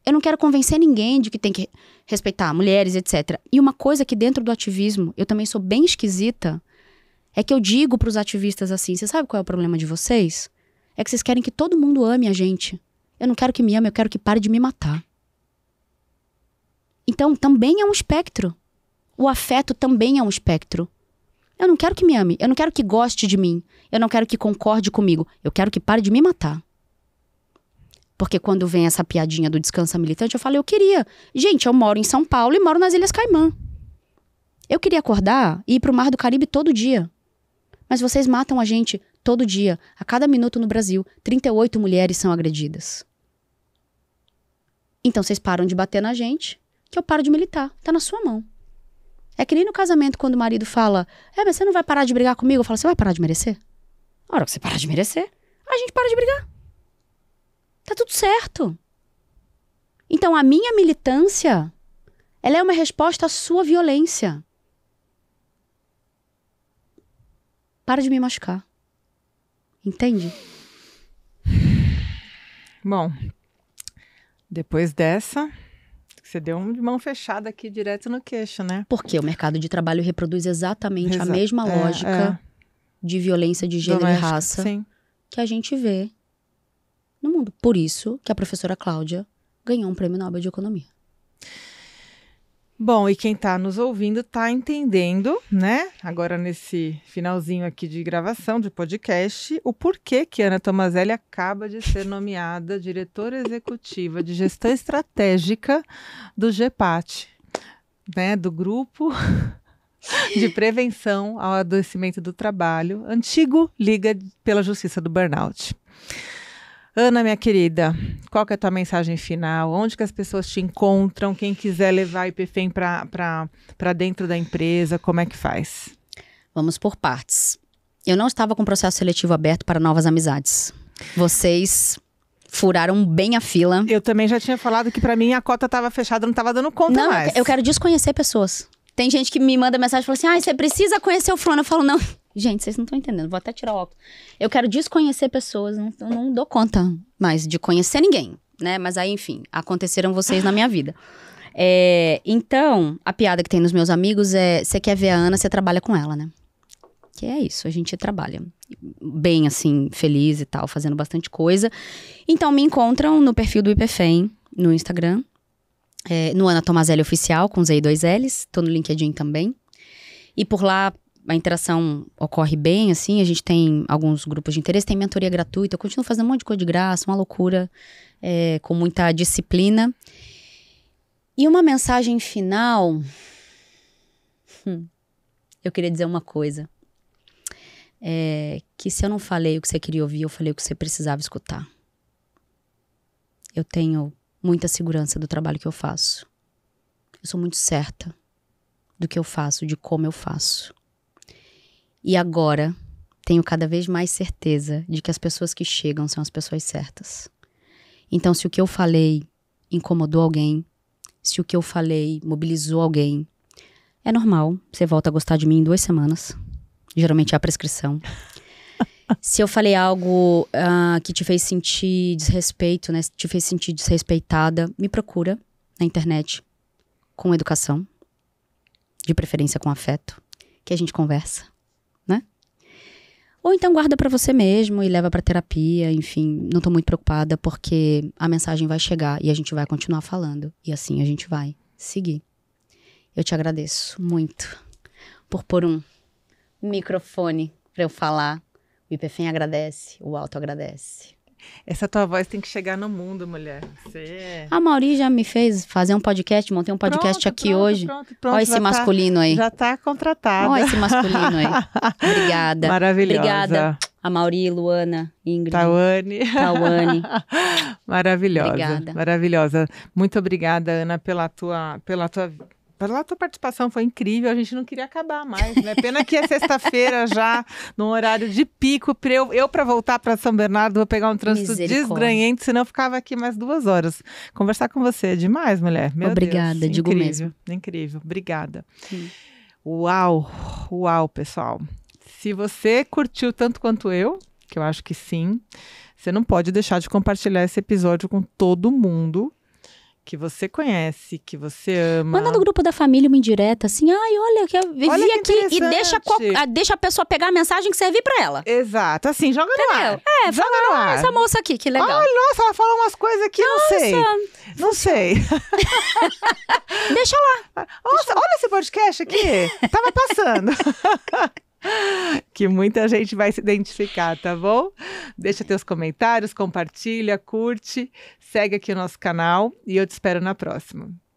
Speaker 2: eu não quero convencer ninguém de que tem que respeitar mulheres, etc. E uma coisa que dentro do ativismo eu também sou bem esquisita é que eu digo para os ativistas assim: você sabe qual é o problema de vocês? É que vocês querem que todo mundo ame a gente. Eu não quero que me ame, eu quero que pare de me matar. Então também é um espectro. O afeto também é um espectro. Eu não quero que me ame, eu não quero que goste de mim, eu não quero que concorde comigo, eu quero que pare de me matar. Porque quando vem essa piadinha do descansa militante, eu falo, eu queria. Gente, eu moro em São Paulo e moro nas Ilhas Caimã. Eu queria acordar e ir pro Mar do Caribe todo dia. Mas vocês matam a gente todo dia, a cada minuto no Brasil, 38 mulheres são agredidas. Então vocês param de bater na gente, que eu paro de militar. Tá na sua mão. É que nem no casamento, quando o marido fala: É, mas você não vai parar de brigar comigo? Eu falo: Você vai parar de merecer? A hora que você parar de merecer, a gente para de brigar. Tá tudo certo. Então a minha militância, ela é uma resposta à sua violência. Para de me machucar. Entende?
Speaker 1: Bom, depois dessa, você deu uma de mão fechada aqui direto no queixo, né?
Speaker 2: Porque o mercado de trabalho reproduz exatamente Exa a mesma é, lógica é. de violência de gênero Doméstica, e raça sim.
Speaker 1: que a gente vê
Speaker 2: no mundo. Por isso que a professora Cláudia ganhou um prêmio Nobel de Economia.
Speaker 1: Bom, e quem está nos ouvindo está entendendo, né? Agora nesse finalzinho aqui de gravação de podcast, o porquê que Ana Tomazelli acaba de ser nomeada diretora executiva de gestão estratégica do GEPAT, né? Do grupo de prevenção ao adoecimento do trabalho, antigo Liga pela Justiça do Burnout. Ana, minha querida, qual que é a tua mensagem final? Onde que as pessoas te encontram? Quem quiser levar a IPFEM para dentro da empresa, como é que faz? Vamos por partes. Eu
Speaker 2: não estava com o processo seletivo aberto para novas amizades.
Speaker 1: Vocês
Speaker 2: furaram bem a fila. Eu também já tinha falado que para mim a cota estava fechada, não estava dando conta não, mais. Eu quero desconhecer pessoas. Tem gente que me manda mensagem e fala assim: ah, você precisa conhecer o Frona. Eu falo, não, Gente, vocês não estão entendendo. Vou até tirar o óculos. Eu quero desconhecer pessoas, não, não dou conta mais de conhecer ninguém, né? Mas aí, enfim, aconteceram vocês na minha vida. É, então, a piada que tem nos meus amigos é: você quer ver a Ana, você trabalha com ela, né? Que é isso, a gente trabalha bem, assim, feliz e tal, fazendo bastante coisa. Então, me encontram no perfil do IPFEM, no Instagram. É, no Ana Tomazelli Oficial, com Z e dois L's. Tô no LinkedIn também. E por lá a interação ocorre bem, assim, a gente tem alguns grupos de interesse, tem mentoria gratuita, eu continuo fazendo um monte de coisa de graça, uma loucura, é, com muita disciplina. E uma mensagem final. Hum, eu queria dizer uma coisa. É, que se eu não falei o que você queria ouvir, eu falei o que você precisava escutar. Eu tenho muita segurança do trabalho que eu faço. Eu sou muito certa do que eu faço, de como eu faço. E agora tenho cada vez mais certeza de que as pessoas que chegam são as pessoas certas. Então, se o que eu falei incomodou alguém, se o que eu falei mobilizou alguém, é normal. Você volta a gostar de mim em duas semanas. Geralmente há é prescrição. se eu falei algo uh, que te fez sentir desrespeito, né? Te fez sentir desrespeitada, me procura na internet com educação, de preferência com afeto, que a gente conversa. Ou então guarda para você mesmo e leva para terapia, enfim, não tô muito preocupada porque a mensagem vai chegar e a gente vai continuar falando e assim a gente vai seguir. Eu te agradeço muito por pôr um microfone para eu falar. O IPFEM agradece, o Alto agradece. Essa
Speaker 1: tua voz tem que chegar no mundo, mulher. Você... É.
Speaker 2: A Mauri já me fez fazer um podcast, montei um podcast pronto, aqui pronto, hoje. Pronto, pronto, Olha esse tá masculino tá, aí. Já
Speaker 1: tá contratado. Olha esse masculino aí. Obrigada. Maravilhosa. Obrigada. A Mauri, Luana, Ingrid. Tawane. Tawane. maravilhosa. Obrigada. Maravilhosa. Muito obrigada, Ana, pela tua, pela tua pela tua participação, foi incrível. A gente não queria acabar mais, né? Pena que é sexta-feira já, num horário de pico. Pra eu, eu para voltar para São Bernardo, vou pegar um trânsito desgranhente, senão eu ficava aqui mais duas horas. Conversar com você é demais, mulher. Meu Obrigada, Deus. digo incrível, mesmo. Incrível, obrigada. Sim. Uau, uau, pessoal. Se você curtiu tanto quanto eu, que eu acho que sim, você não pode deixar de compartilhar esse episódio com todo mundo que você conhece, que você ama. Manda no
Speaker 2: grupo da família
Speaker 1: uma indireta, assim,
Speaker 2: ai, olha, eu vi olha aqui e deixa, deixa a pessoa pegar a mensagem que servir para ela. Exato, assim, joga Entendeu? no ar. É, joga fala, no ah, ar. essa moça aqui, que legal. Ai,
Speaker 1: nossa, ela fala umas coisas que não sei. Não sei. deixa lá. Nossa, deixa olha lá. esse podcast aqui. Tava passando. que muita gente vai se identificar, tá bom? Deixa teus comentários, compartilha, curte, segue aqui o nosso canal e eu te espero na próxima.